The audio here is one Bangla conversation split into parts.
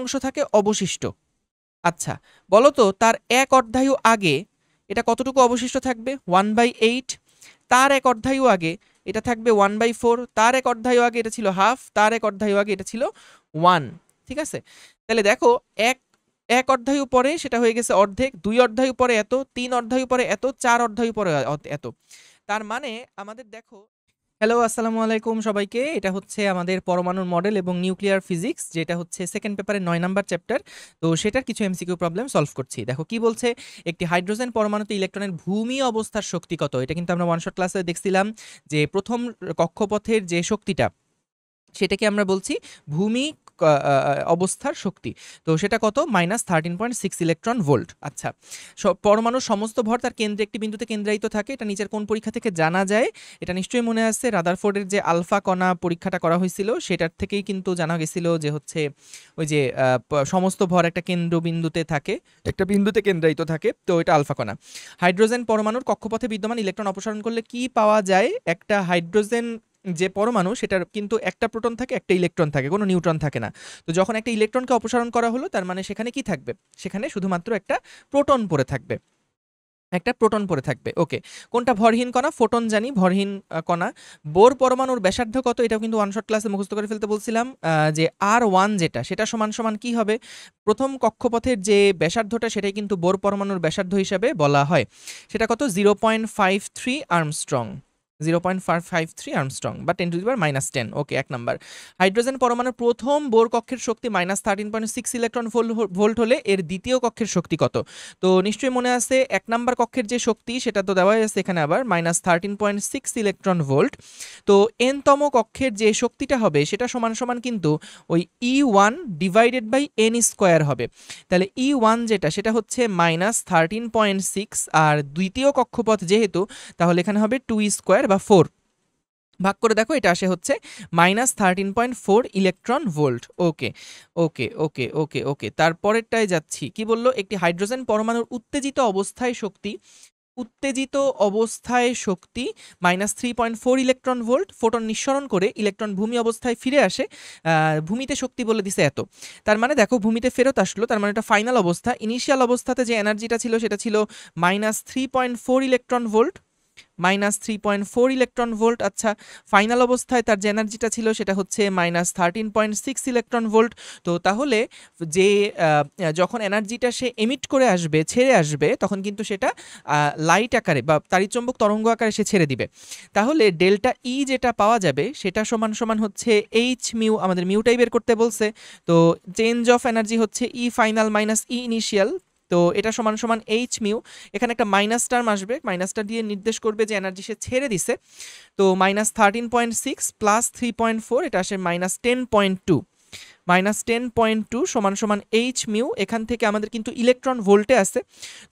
অংশ থাকে অবশিষ্ট আচ্ছা বলো তো তার এক অর্ধায়ু আগে এটা কতটুকু অবশিষ্ট থাকবে ওয়ান বাই এইট তার এক অর্ধায়ু আগে এটা থাকবে ওয়ান বাই ফোর তার এক অর্ধায়ু আগে এটা ছিল হাফ তার এক অর্ধায়ু আগে এটা ছিল ওয়ান ঠিক আছে তাহলে দেখো এক এক অর্ধায়ু পরে সেটা হয়ে গেছে অর্ধেক দুই অর্ধায়ু পরে এত তিন অর্ধায়ু পরে এত চার অর্ধায়ু পরে এত তার মানে আমাদের দেখো হ্যালো আসসালামু আলাইকুম সবাইকে এটা হচ্ছে আমাদের পরমাণুর মডেল এবং নিউক্লিয়ার ফিজিক্স যেটা হচ্ছে সেকেন্ড পেপারে নয় নাম্বার চ্যাপ্টার তো সেটার কিছু এমসিকিউ প্রবলেম সলভ করছি দেখো কি বলছে একটি হাইড্রোজেন পরমাণুতে ইলেকট্রনের ভূমি অবস্থার শক্তি কত এটা কিন্তু আমরা ওয়ান শট ক্লাসে দেখছিলাম যে প্রথম কক্ষপথের যে শক্তিটা সেটাকে আমরা বলছি ভূমি অবস্থার শক্তি তো সেটা কত minus thirteen point six electron volt আচ্ছা পরমাণুর সমস্ত ভর তার কেন্দ্রে একটি বিন্দুতে কেন্দ্রায়িত থাকে এটা নিচের কোন পরীক্ষা থেকে জানা যায় এটা নিশ্চয়ই মনে আছে রাদারফোর্ডের যে আলফা কণা পরীক্ষাটা করা হয়েছিল সেটার থেকেই কিন্তু জানা গেছিল যে হচ্ছে ওই যে সমস্ত ভর একটা কেন্দ্রবিন্দুতে থাকে একটা বিন্দুতে কেন্দ্রায়িত থাকে তো এটা আলফা কণা হাইড্রোজেন পরমাণুর কক্ষপথে বিদ্যমান ইলেকট্রন অপসারণ করলে কি পাওয়া যায় একটা হাইড্রোজেন যে পরমাণু সেটার কিন্তু একটা প্রোটন থাকে একটা ইলেকট্রন থাকে কোনো নিউট্রন থাকে না তো যখন একটা ইলেকট্রনকে অপসারণ করা হলো তার মানে সেখানে কি থাকবে সেখানে শুধুমাত্র একটা প্রোটন পড়ে থাকবে একটা প্রোটন পড়ে থাকবে ওকে কোনটা ভরহীন কণা ফোটন জানি ভরহীন কণা বোর পরমাণুর ব্যাসার্ধ কত এটাও কিন্তু ওয়ান শট ক্লাসে মুখস্থ করে ফেলতে বলছিলাম যে আর ওয়ান যেটা সেটা সমান সমান কি হবে প্রথম কক্ষপথের যে ব্যাসার্ধটা সেটাই কিন্তু বোর পরমাণুর ব্যাসার্ধ হিসাবে বলা হয় সেটা কত zero point five three angstrom zero point five three angstrom বা ten to the power minus ten okay এক নাম্বার হাইড্রোজেন পরমাণুর প্রথম বোর কক্ষের শক্তি minus thirteen point six electron volt হলে এর দ্বিতীয় কক্ষের শক্তি কত তো নিশ্চয়ই মনে আছে এক নাম্বার কক্ষের যে শক্তি সেটা তো দেওয়া হয়েছে এখানে আবার minus thirteen point six electron volt তো এনতম কক্ষের যে শক্তিটা হবে সেটা সমান সমান কিন্তু ওই E one divided by N square হবে তাহলে ই e ওয়ান যেটা সেটা হচ্ছে মাইনাস থার্টিন পয়েন্ট সিক্স আর দ্বিতীয় কক্ষপথ যেহেতু তাহলে এখানে হবে টু স্কোয়ার বা ফোর ভাগ করে দেখো এটা আসে হচ্ছে minus thirteen point four electron volt okay okay okay okay okay তারপরেরটায় যাচ্ছি কি বললো একটি হাইড্রোজেন পরমাণুর উত্তেজিত অবস্থায় শক্তি উত্তেজিত অবস্থায় শক্তি minus three point four electron volt photon নিঃসরণ করে ইলেকট্রন ভূমি অবস্থায় ফিরে আসে ভূমিতে শক্তি বলে দিছে এত তার মানে দেখো ভূমিতে ফেরত আসলো তার মানে এটা ফাইনাল অবস্থা ইনিশিয়াল অবস্থাতে যে এনার্জিটা ছিল সেটা ছিল minus three point four electron volt minus three point four electron volt আচ্ছা ফাইনাল অবস্থায় তার যে এনার্জিটা ছিল সেটা হচ্ছে minus thirteen point six electron volt তো তাহলে যে যখন এনার্জিটা সে এমিট করে আসবে ছেড়ে আসবে তখন কিন্তু সেটা লাইট আকারে বা তারিচম্বক তরঙ্গ আকারে সে ছেড়ে দিবে তাহলে ডেল্টা ই e যেটা পাওয়া যাবে সেটা সমান সমান হচ্ছে এইচ মিউ আমাদের মিউটাই বের করতে বলছে তো চেঞ্জ অফ এনার্জি হচ্ছে E final minus E initial তো এটা সমান সমান এইচ মিউ এখানে একটা মাইনাস টার্ম আসবে মাইনাসটা দিয়ে নির্দেশ করবে যে এনার্জি সে ছেড়ে দিছে তো minus thirteen point six plus three point four এটা আসে minus ten point two minus ten point two সমান সমান এইচ মিউ এখান থেকে আমাদের কিন্তু ইলেকট্রন ভোল্টে আছে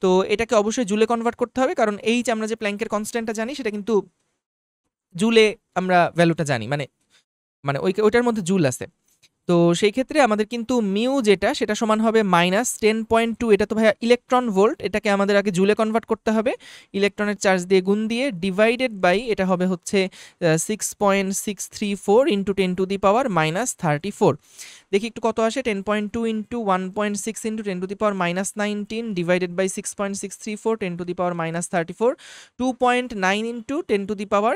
তো এটাকে অবশ্যই জুলে কনভার্ট করতে হবে কারণ এইচ আমরা যে প্ল্যাঙ্কের কনস্ট্যান্টটা জানি সেটা কিন্তু জুলে আমরা ভ্যালুটা জানি মানে মানে ওই ওইটার মধ্যে জুল আছে তো সেই ক্ষেত্রে আমাদের কিন্তু মিউ যেটা সেটা সমান হবে মাইনাস টেন পয়েন্ট টু এটা তো ভাইয়া ইলেকট্রন ভোল্ট এটাকে আমাদের আগে জুলে কনভার্ট করতে হবে ইলেকট্রনের চার্জ দিয়ে গুণ দিয়ে ডিভাইডেড বাই এটা হবে হচ্ছে six point six three four into ten to the power minus thirty four দেখি একটু কত আসে ten point two into one point six into ten to the power minus nineteen divided by six point six three four ten to the power minus thirty four two point nine into ten to the power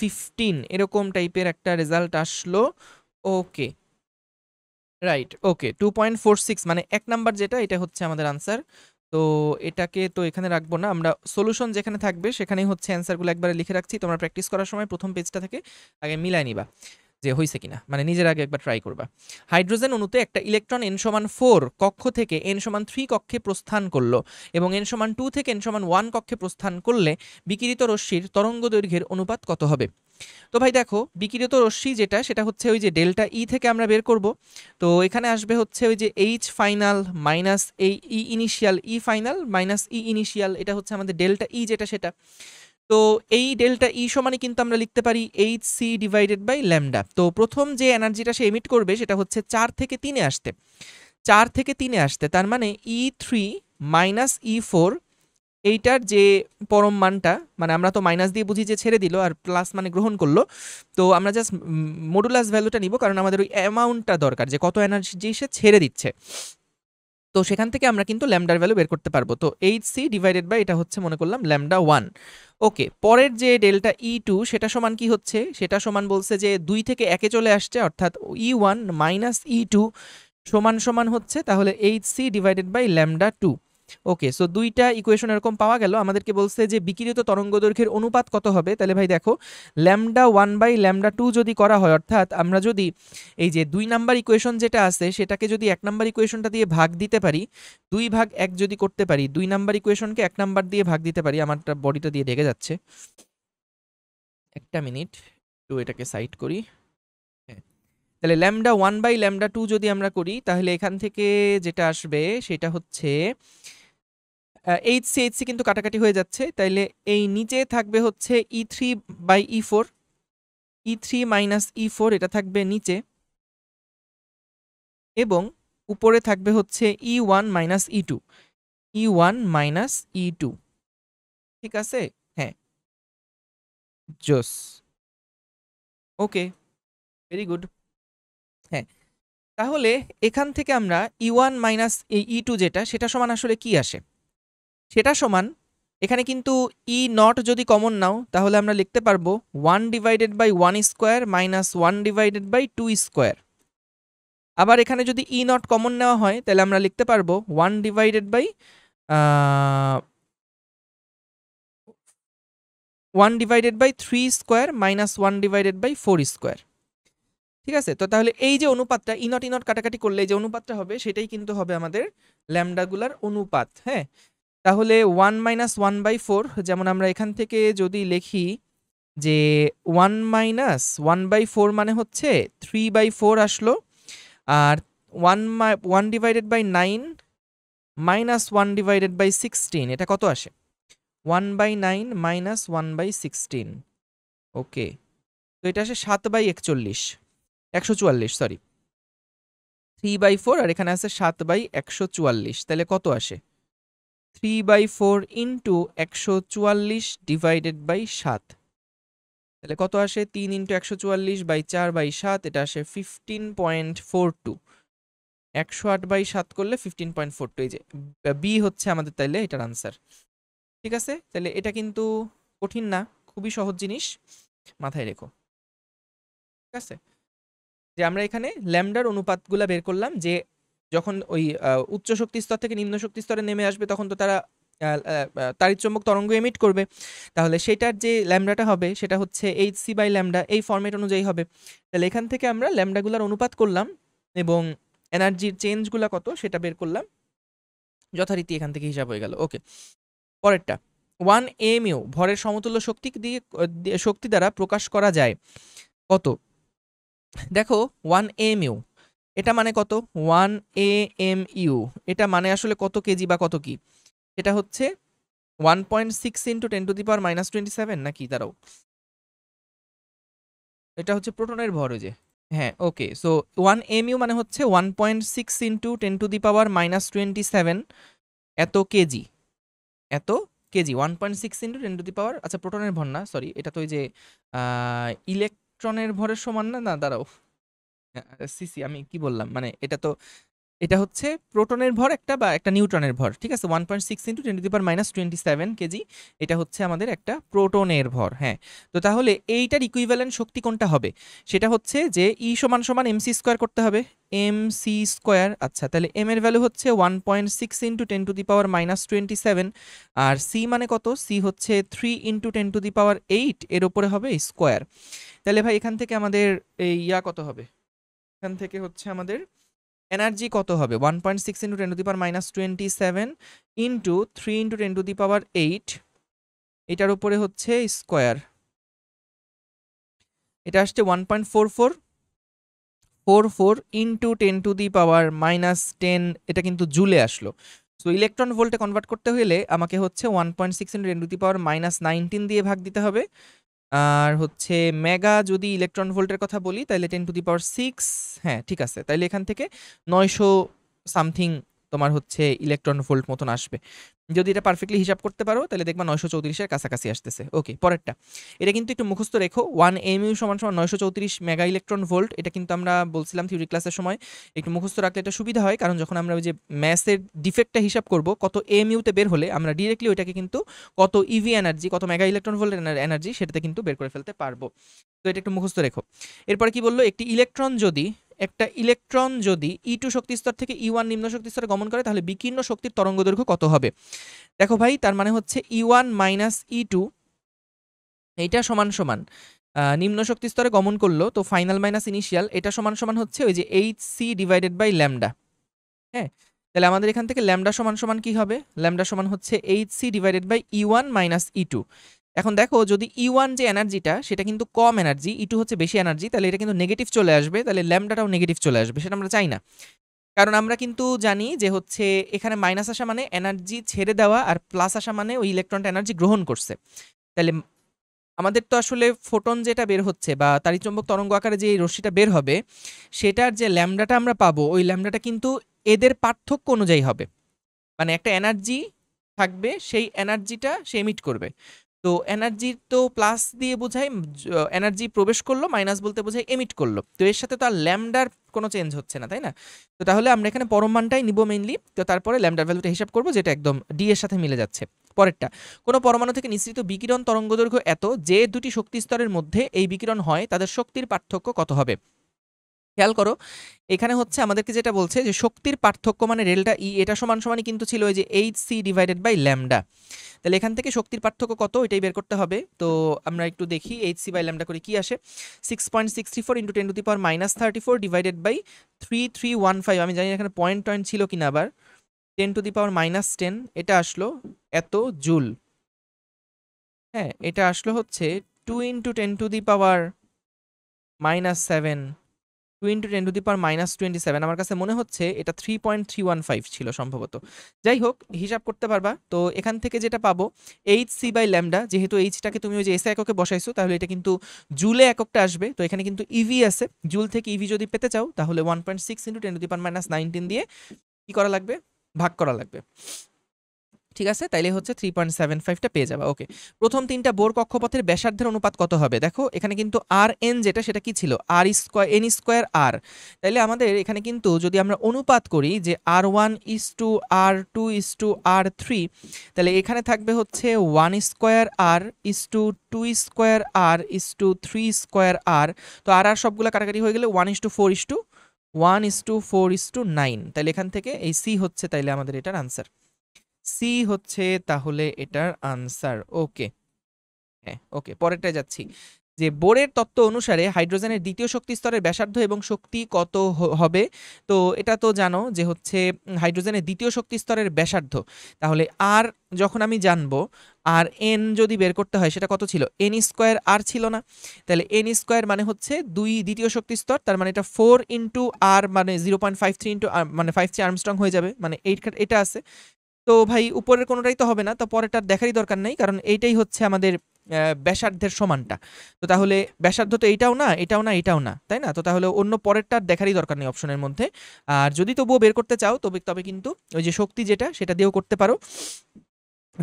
fifteen এরকম টাইপের একটা রেজাল্ট আসলো okay right okay two point four six মানে এক নাম্বার যেটা এটা হচ্ছে আমাদের আনসার তো এটাকে তো এখানে রাখবো না আমরা সলিউশন যেখানে থাকবে সেখানেই হচ্ছে অ্যান্সারগুলো একবারে লিখে রাখছি তোমরা প্র্যাকটিস করার সময় প্রথম পেজটা থেকে আগে মিলাই নিবা যে হয়েছে কিনা মানে নিজের আগে একবার ট্রাই করবা হাইড্রোজেন অণুতে একটা ইলেকট্রন এন সমান ফোর কক্ষ থেকে এন সমান থ্রি কক্ষে প্রস্থান করলো এবং এন সমান টু থেকে এন সমান ওয়ান কক্ষে প্রস্থান করলে বিকিরিত রশ্মির তরঙ্গ দৈর্ঘ্যের অনুপাত কত হবে তো ভাই দেখো বিকিরিত রশ্মি যেটা সেটা হচ্ছে ওই যে ডেল্টা ই e থেকে আমরা বের করব তো এখানে আসবে হচ্ছে ওই যে এইচ ফাইনাল মাইনাস এই E initial E final minus E initial এটা হচ্ছে আমাদের ডেল্টা ই e যেটা সেটা তো এই ডেল্টা ই e সমানে কিন্তু আমরা লিখতে পারি H C divided by lambda তো প্রথম যে এনার্জিটা সে এমিট করবে সেটা হচ্ছে চার থেকে তিনে আসতে চার থেকে তিনে আসতে তার মানে E three minus E four এইটার যে পরম মানটা মানে আমরা তো মাইনাস দিয়ে বুঝি যে ছেড়ে দিল আর প্লাস মানে গ্রহণ করলো তো আমরা জাস্ট মডুলাস ভ্যালুটা নিব কারণ আমাদের ওই অ্যামাউন্টটা দরকার যে কত এনার্জি সে ছেড়ে দিচ্ছে তো সেখান থেকে আমরা কিন্তু ল্যামডার ভ্যালু বের করতে পারবো তো এইচ সি ডিভাইডেড বাই এটা হচ্ছে মনে করলাম ল্যামডা ওয়ান ওকে পরের যে ডেল্টা ই টু সেটা সমান কি হচ্ছে সেটা সমান বলছে যে দুই থেকে একে চলে আসছে অর্থাৎ E one minus E two সমান সমান হচ্ছে তাহলে H C divided by lambda two okay so দুইটা ইকুয়েশন এরকম পাওয়া গেল আমাদেরকে বলছে যে বিকিরিত তরঙ্গ দৈর্ঘ্যের অনুপাত কত হবে তাহলে ভাই দেখো lambda one by lambda two যদি করা হয় অর্থাৎ আমরা যদি এই যে দুই নাম্বার ইকুয়েশন যেটা আছে সেটাকে যদি এক নাম্বার ইকুয়েশনটা দিয়ে ভাগ দিতে পারি দুই ভাগ এক যদি করতে পারি দুই নাম্বার ইকুয়েশনকে এক নাম্বার দিয়ে ভাগ দিতে পারি আমারটা বডিটা দিয়ে ঢেকে যাচ্ছে একটা মিনিট টু এটাকে সাইড করি হ্যাঁ, তাহলে lambda one by lambda two যদি আমরা করি তাহলে এখান থেকে যেটা আসবে সেটা হচ্ছে এইচ সি এইচ সি কিন্তু কাটাকাটি হয়ে যাচ্ছে তাইলে এই নিচে থাকবে হচ্ছে E three by E four E three minus E four এটা থাকবে নিচে এবং উপরে থাকবে হচ্ছে E one minus E two E one minus E two ঠিক আছে হ্যাঁ জোস ওকে ভেরি গুড হ্যাঁ তাহলে এখান থেকে আমরা E one minus E two যেটা সেটা সমান আসলে কি আসে সেটা সমান এখানে কিন্তু ই e নট যদি কমন নাও তাহলে আমরা লিখতে পারবো one divided by one square minus one divided by two square আবার এখানে যদি ই নট কমন নেওয়া হয় তাহলে আমরা লিখতে পারবো one divided by one divided by three square minus one divided by four square ঠিক আছে তো তাহলে এই যে অনুপাতটা ইনট e ইনট e কাটাকাটি করলে যে অনুপাতটা হবে সেটাই কিন্তু হবে আমাদের ল্যামডাগুলার অনুপাত হ্যাঁ তাহলে one minus one by four যেমন আমরা এখান থেকে যদি লিখি যে one minus one by four মানে হচ্ছে থ্রি বাই ফোর আসলো আর one my one divided by nine minus one divided by sixteen এটা কত আসে one by nine minus one by sixteen okay তো এটা আসে সাত বাই একচল্লিশ একশো চুয়াল্লিশ সরি থ্রি বাই ফোর আর এখানে আছে সাত বাই একশো চুয়াল্লিশ তাহলে কত আসে থ্রি বাই ফোর ইন্টু একশো চুয়াল্লিশ ডিভাইডেড বাই সাত তাহলে কত আসে তিন ইন্টু একশো চুয়াল্লিশ বাই চার বাই সাত এটা আসে ফিফটিন পয়েন্ট ফোর টু একশো আট বাই সাত করলে ফিফটিন পয়েন্ট ফোর টু এই যে বি হচ্ছে আমাদের তাইলে এটার আনসার ঠিক আছে তাহলে এটা কিন্তু কঠিন না খুবই সহজ জিনিস মাথায় রেখো ঠিক আছে যে আমরা এখানে ল্যামডার অনুপাতগুলো বের করলাম যে যখন ওই উচ্চ শক্তি স্তর থেকে নিম্ন শক্তি স্তরে নেমে আসবে তখন তো তারা তারিচম্বক তরঙ্গ এমিট করবে তাহলে সেটার যে ল্যামডাটা হবে সেটা হচ্ছে এইচ সি বাই ল্যামডা এই ফর্মেট অনুযায়ী হবে তাহলে এখান থেকে আমরা ল্যামডাগুলোর অনুপাত করলাম এবং এনার্জির চেঞ্জগুলো কত সেটা বের করলাম যথারীতি এখান থেকে হিসাব হয়ে গেল ওকে পরেরটা ওয়ান এম ইউ ভরের সমতুল্য শক্তি দিয়ে শক্তি দ্বারা প্রকাশ করা যায় কত দেখো ওয়ান এম ইউ এটা মানে কত ওয়ান এ এম ইউ এটা মানে আসলে কত কেজি বা কত কি এটা হচ্ছে one point six into ten to the power minus twenty seven নাকি দাঁড়াও এটা হচ্ছে প্রোটনের ভর যে হ্যাঁ okay so one M U মানে হচ্ছে one point six into ten to the power minus twenty seven এত কেজি এত KG one point six into ten to the power আচ্ছা প্রোটনের ভর না সরি এটা তো ওই যে ইলেকট্রনের ভরের সমান না না দাঁড়াও সিসি আমি কি বললাম মানে এটা তো এটা হচ্ছে প্রোটনের ভর একটা বা একটা নিউট্রনের ভর ঠিক আছে one point six into twenty per minus twenty seven KG এটা হচ্ছে আমাদের একটা প্রোটনের ভর হ্যাঁ তো তাহলে এইটার ইকুইভ্যালেন্ট শক্তি কোনটা হবে সেটা হচ্ছে যে ই সমান সমান এম সি স্কোয়ার করতে হবে এম সি স্কোয়ার আচ্ছা তাহলে এম এর ভ্যালু হচ্ছে one point six into ten to the power minus twenty seven আর সি মানে কত সি হচ্ছে three into ten to the power eight এর ওপরে হবে স্কোয়ার তাহলে ভাই এখান থেকে আমাদের এই ইয়া কত হবে এখান থেকে হচ্ছে আমাদের এনার্জি কত হবে one point six into ten to the power minus twenty seven into three into ten to the power eight এটার উপরে হচ্ছে স্কোয়ার এটা আসছে one point four four four four into ten to the power minus ten এটা কিন্তু জুলে আসলো সো ইলেকট্রন ভোল্টে কনভার্ট করতে হলে আমাকে হচ্ছে one point six into ten to the power minus nineteen দিয়ে ভাগ দিতে হবে আর হচ্ছে মেগা যদি ইলেকট্রন ভোল্টের কথা বলি তাহলে ten to the power six হ্যাঁ ঠিক আছে তাহলে এখান থেকে নয়শো সামথিং তোমার হচ্ছে ইলেকট্রন ভোল্ট মতন আসবে যদি এটা পারফেক্টলি হিসাব করতে পারো তাহলে দেখবা নয়শো চৌত্রিশের কাছাকাছি আসতেছে ওকে পরেরটা এটা কিন্তু একটু মুখস্থ রেখো ওয়ান এম ইউ সমান সমান নয়শো চৌত্রিশ মেগা ইলেকট্রন ভোল্ট এটা কিন্তু আমরা বলছিলাম থিওরি ক্লাসের সময় একটু মুখস্থ রাখলে এটা সুবিধা হয় কারণ যখন আমরা ওই যে ম্যাসের ডিফেক্টটা হিসাব করব কত এম ইউতে বের হলে আমরা ডিরেক্টলি ওইটাকে কিন্তু কত ইভি এনার্জি কত মেগা ইলেকট্রন ভোল্ট এনার্জি সেটাতে কিন্তু বের করে ফেলতে পারবো তো এটা একটু মুখস্থ রেখো এরপরে কি বললো একটি ইলেকট্রন যদি একটা ইলেকট্রন যদি ই e টু শক্তিস্তর থেকে ই e ওয়ান নিম্ন শক্তিস্তরে গমন করে তাহলে বিকীর্ণ শক্তির তরঙ্গ দৈর্ঘ্য কত হবে দেখো ভাই তার মানে হচ্ছে E one minus E two এইটা সমান সমান নিম্ন শক্তি স্তরে গমন করলো তো ফাইনাল মাইনাস ইনিশিয়াল এটা সমান সমান হচ্ছে ওই যে H C divided by lambda হ্যাঁ তাহলে আমাদের এখান থেকে ল্যামডা সমান সমান কি হবে ল্যামডা সমান হচ্ছে H C divided by E one minus E two এখন দেখো যদি ই e ওয়ান যে এনার্জিটা সেটা কিন্তু কম এনার্জি ই e হচ্ছে বেশি এনার্জি তাহলে এটা কিন্তু নেগেটিভ চলে আসবে তাহলে ল্যামডাটাও নেগেটিভ চলে আসবে সেটা আমরা চাই না কারণ আমরা কিন্তু জানি যে হচ্ছে এখানে মাইনাস আসা মানে এনার্জি ছেড়ে দেওয়া আর প্লাস আসা মানে ওই ইলেকট্রনটা এনার্জি গ্রহণ করছে তাহলে আমাদের তো আসলে ফোটন যেটা বের হচ্ছে বা তারিচম্বক তরঙ্গ আকারে যে এই রশ্মিটা বের হবে সেটার যে ল্যামডাটা আমরা পাবো ওই ল্যামডাটা কিন্তু এদের পার্থক্য অনুযায়ী হবে মানে একটা এনার্জি থাকবে সেই এনার্জিটা সে এমিট করবে তো এনার্জি তো প্লাস দিয়ে বোঝায় এনার্জি প্রবেশ করলো মাইনাস বলতে বোঝায় এমিট করলো তো এর সাথে তো আর ল্যামডার কোনো চেঞ্জ হচ্ছে না তাই না তো তাহলে আমরা এখানে পরম মানটাই নিব মেইনলি তো তারপরে ল্যামডার ভ্যালুটা হিসাব করবো যেটা একদম ডি এর সাথে মিলে যাচ্ছে পরেরটা কোনো পরমাণু থেকে নিঃসৃত বিকিরণ তরঙ্গদৈর্ঘ্য এত যে দুটি শক্তি স্তরের মধ্যে এই বিকিরণ হয় তাদের শক্তির পার্থক্য কত হবে খেয়াল করো এখানে হচ্ছে আমাদেরকে যেটা বলছে যে শক্তির পার্থক্য মানে রেলটা ই e, এটা সমান সমানই কিন্তু ছিল ওই যে H C divided by lambda তাহলে এখান থেকে শক্তির পার্থক্য কত এটাই বের করতে হবে তো আমরা একটু দেখি এইচ সি বাই ল্যামডা করে কি আসে six point sixty four into ten to the power minus thirty four divided by three three one five আমি জানি এখানে পয়েন্ট টয়েন্ট ছিল কিনা আবার ten to the power minus ten এটা আসলো এত জুল হ্যাঁ এটা আসলো হচ্ছে two into ten to the power minus seven two ten to the per minus twenty seven আমার কাছে মনে হচ্ছে এটা three point three one five ছিল সম্ভবত যাই হোক হিসাব করতে পারবা তো এখান থেকে যেটা পাবো এইচ সি বাই ল্যামডা যেহেতু এইচটাকে তুমি ওই যে এসে এককে বসাইছো তাহলে এটা কিন্তু জুলে এককটা আসবে তো এখানে কিন্তু ইভি e আছে জুল থেকে ইভি e যদি পেতে চাও তাহলে one point six into ten to the per minus nineteen দিয়ে কী করা লাগবে ভাগ করা লাগবে ঠিক আছে তাইলে হচ্ছে থ্রি পয়েন্ট সেভেন ফাইভটা পেয়ে যাবে ওকে প্রথম তিনটা বোর কক্ষপথের ব্যাসার্ধের অনুপাত কত হবে দেখো এখানে কিন্তু আর এন যেটা সেটা কি ছিল R square N square R তাইলে আমাদের এখানে কিন্তু যদি আমরা অনুপাত করি যে R one is to R two is to R three তাহলে এখানে থাকবে হচ্ছে one square R is to two square R is to three square R তো আর আর সবগুলো কাটাকাটি হয়ে গেলে one is to four is to one is to four is to nine তাহলে এখান থেকে এই সি হচ্ছে তাইলে আমাদের এটার আনসার সি হচ্ছে তাহলে এটার আনসার ওকে হ্যাঁ ওকে পরেরটা যাচ্ছি যে বোরের তত্ত্ব অনুসারে হাইড্রোজেনের দ্বিতীয় শক্তি স্তরের ব্যাসার্ধ এবং শক্তি কত হবে তো এটা তো জানো যে হচ্ছে হাইড্রোজেনের দ্বিতীয় শক্তি স্তরের ব্যাসার্ধ তাহলে আর যখন আমি জানবো আর এন যদি বের করতে হয় সেটা কত ছিল এন স্কোয়ার আর ছিল না তাহলে এন স্কোয়ার মানে হচ্ছে দুই দ্বিতীয় শক্তি স্তর তার মানে এটা ফোর ইন্টু আর মানে zero point five three into মানে ফাইভ থ্রি আর্মস্ট্রং হয়ে যাবে মানে এইট এটা আছে তো ভাই উপরের কোনোটাই তো হবে না তো পরেরটার দেখারই দরকার নেই কারণ এইটাই হচ্ছে আমাদের ব্যাসার্ধের সমানটা তো তাহলে ব্যাসার্ধ তো এইটাও না এটাও না এটাও না তাই না তো তাহলে অন্য পরেরটার দেখারই দরকার নেই অপশনের মধ্যে আর যদি তবুও বের করতে চাও তবে তবে কিন্তু ওই যে শক্তি যেটা সেটা দিয়েও করতে পারো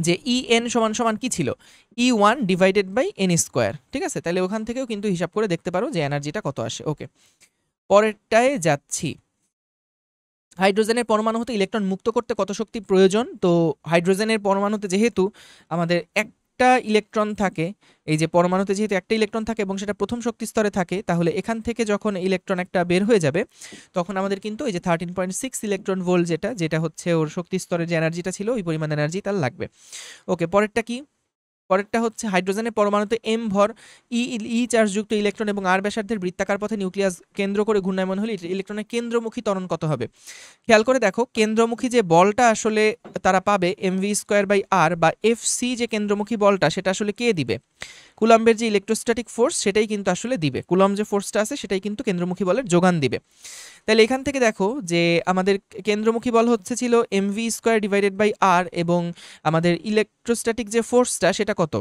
যে ই e এন সমান সমান কী ছিল E one divided by N square ঠিক আছে তাহলে ওখান থেকেও কিন্তু হিসাব করে দেখতে পারো যে এনার্জিটা কত আসে ওকে পরেরটায় যাচ্ছি হাইড্রোজেনের পরমাণু হতে ইলেকট্রন মুক্ত করতে কত শক্তি প্রয়োজন তো হাইড্রোজেনের পরমাণুতে যেহেতু আমাদের এক একটা ইলেকট্রন থাকে এই যে পরমাণুতে যেহেতু একটা ইলেকট্রন থাকে এবং সেটা প্রথম শক্তি স্তরে থাকে তাহলে এখান থেকে যখন ইলেকট্রন একটা বের হয়ে যাবে তখন আমাদের কিন্তু এই যে thirteen point six electron volt যেটা যেটা হচ্ছে ওর শক্তি স্তরের যে এনার্জিটা ছিল ওই পরিমাণ এনার্জি তার লাগবে ওকে পরেরটা কি পরেরটা হচ্ছে হাইড্রোজেনের পরমাণুতে এম ভর ই e, ই e চার্জযুক্ত ইলেকট্রন এবং আর ব্যাসার্ধের বৃত্তাকার পথে নিউক্লিয়াস কেন্দ্র করে ঘূর্ণায়মান হলে ইলেকট্রনের কেন্দ্রমুখী ত্বরণ কত হবে খেয়াল করে দেখো কেন্দ্রমুখী যে বলটা আসলে তারা পাবে M V square by R বা এফ সি যে কেন্দ্রমুখী বলটা সেটা আসলে কে দিবে কুলাম্বের যে ইলেকট্রোস্ট্যাটিক ফোর্স সেটাই কিন্তু আসলে দিবে কুলম্ব যে ফোর্সটা আছে সেটাই কিন্তু কেন্দ্রমুখী বলের যোগান দিবে তাহলে এখান থেকে দেখো যে আমাদের কেন্দ্রমুখী বল হচ্ছে ছিল M V square divided by R এবং আমাদের ইলেকট্রোস্ট্যাটিক যে ফোর্সটা সেটা কত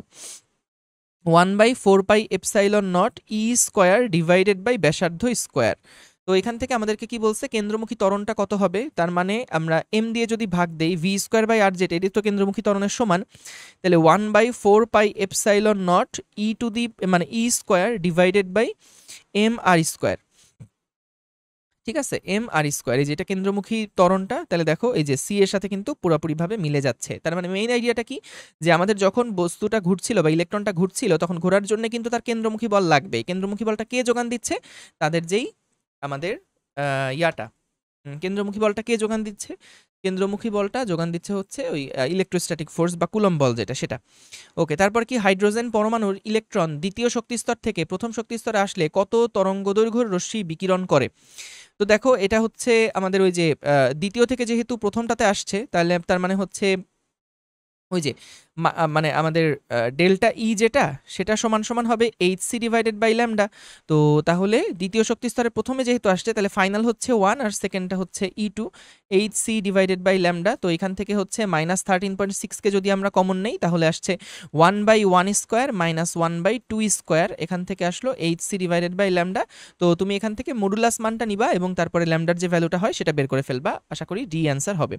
one by four pi epsilon naught E square divided by ব্যাসার্ধ স্কোয়ার তো এখান থেকে আমাদেরকে কি বলছে কেন্দ্রমুখী ত্বরণটা কত হবে তার মানে আমরা এম দিয়ে যদি ভাগ দেই V square by R Z এটি তো কেন্দ্রমুখী ত্বরণের সমান তাহলে one by four pi epsilon naught E two the মানে E square divided by M R square ঠিক আছে এম আর স্কোয়ার এই যেটা কেন্দ্রমুখী ত্বরণটা তাহলে দেখো এই যে সি এর সাথে কিন্তু পুরোপুরিভাবে মিলে যাচ্ছে তার মানে মেইন আইডিয়াটা কি যে আমাদের যখন বস্তুটা ঘুরছিল বা ইলেকট্রনটা ঘুরছিল তখন ঘোরার জন্য কিন্তু তার কেন্দ্রমুখী বল লাগবে কেন্দ্রমুখী বলটা কে যোগান দিচ্ছে তাদের যেই আমাদের ইয়াটা কেন্দ্রমুখী বলটা কে যোগান দিচ্ছে কেন্দ্রমুখী বলটা যোগান দিচ্ছে হচ্ছে ওই ইলেকট্রোস্ট্যাটিক ফোর্স বা কুলম বল যেটা সেটা ওকে তারপর কি হাইড্রোজেন পরমাণুর ইলেকট্রন দ্বিতীয় শক্তিস্তর থেকে প্রথম শক্তিস্তরে আসলে কত তরঙ্গ দৈর্ঘ্যর রশ্মি বিকিরণ করে তো দেখো এটা হচ্ছে আমাদের ওই যে দ্বিতীয় থেকে যেহেতু প্রথমটাতে আসছে তাহলে তার মানে হচ্ছে ওই যে মানে আমাদের ডেল্টা ই যেটা সেটা সমান সমান হবে H C divided by lambda তো তাহলে দ্বিতীয় শক্তি স্তরে প্রথমে যেহেতু আসছে তাহলে ফাইনাল হচ্ছে ওয়ান আর সেকেন্ডটা হচ্ছে E e two H C divided by lambda তো এখান থেকে হচ্ছে মাইনাস থার্টিন পয়েন্ট সিক্সকে যদি আমরা কমন নেই তাহলে আসছে one by one square minus one by two square এখান থেকে আসলো H C divided by lambda তো তুমি এখান থেকে মডুলাস মানটা নিবা এবং তারপরে ল্যামডার যে ভ্যালুটা হয় সেটা বের করে ফেলবা আশা করি ডি অ্যান্সার হবে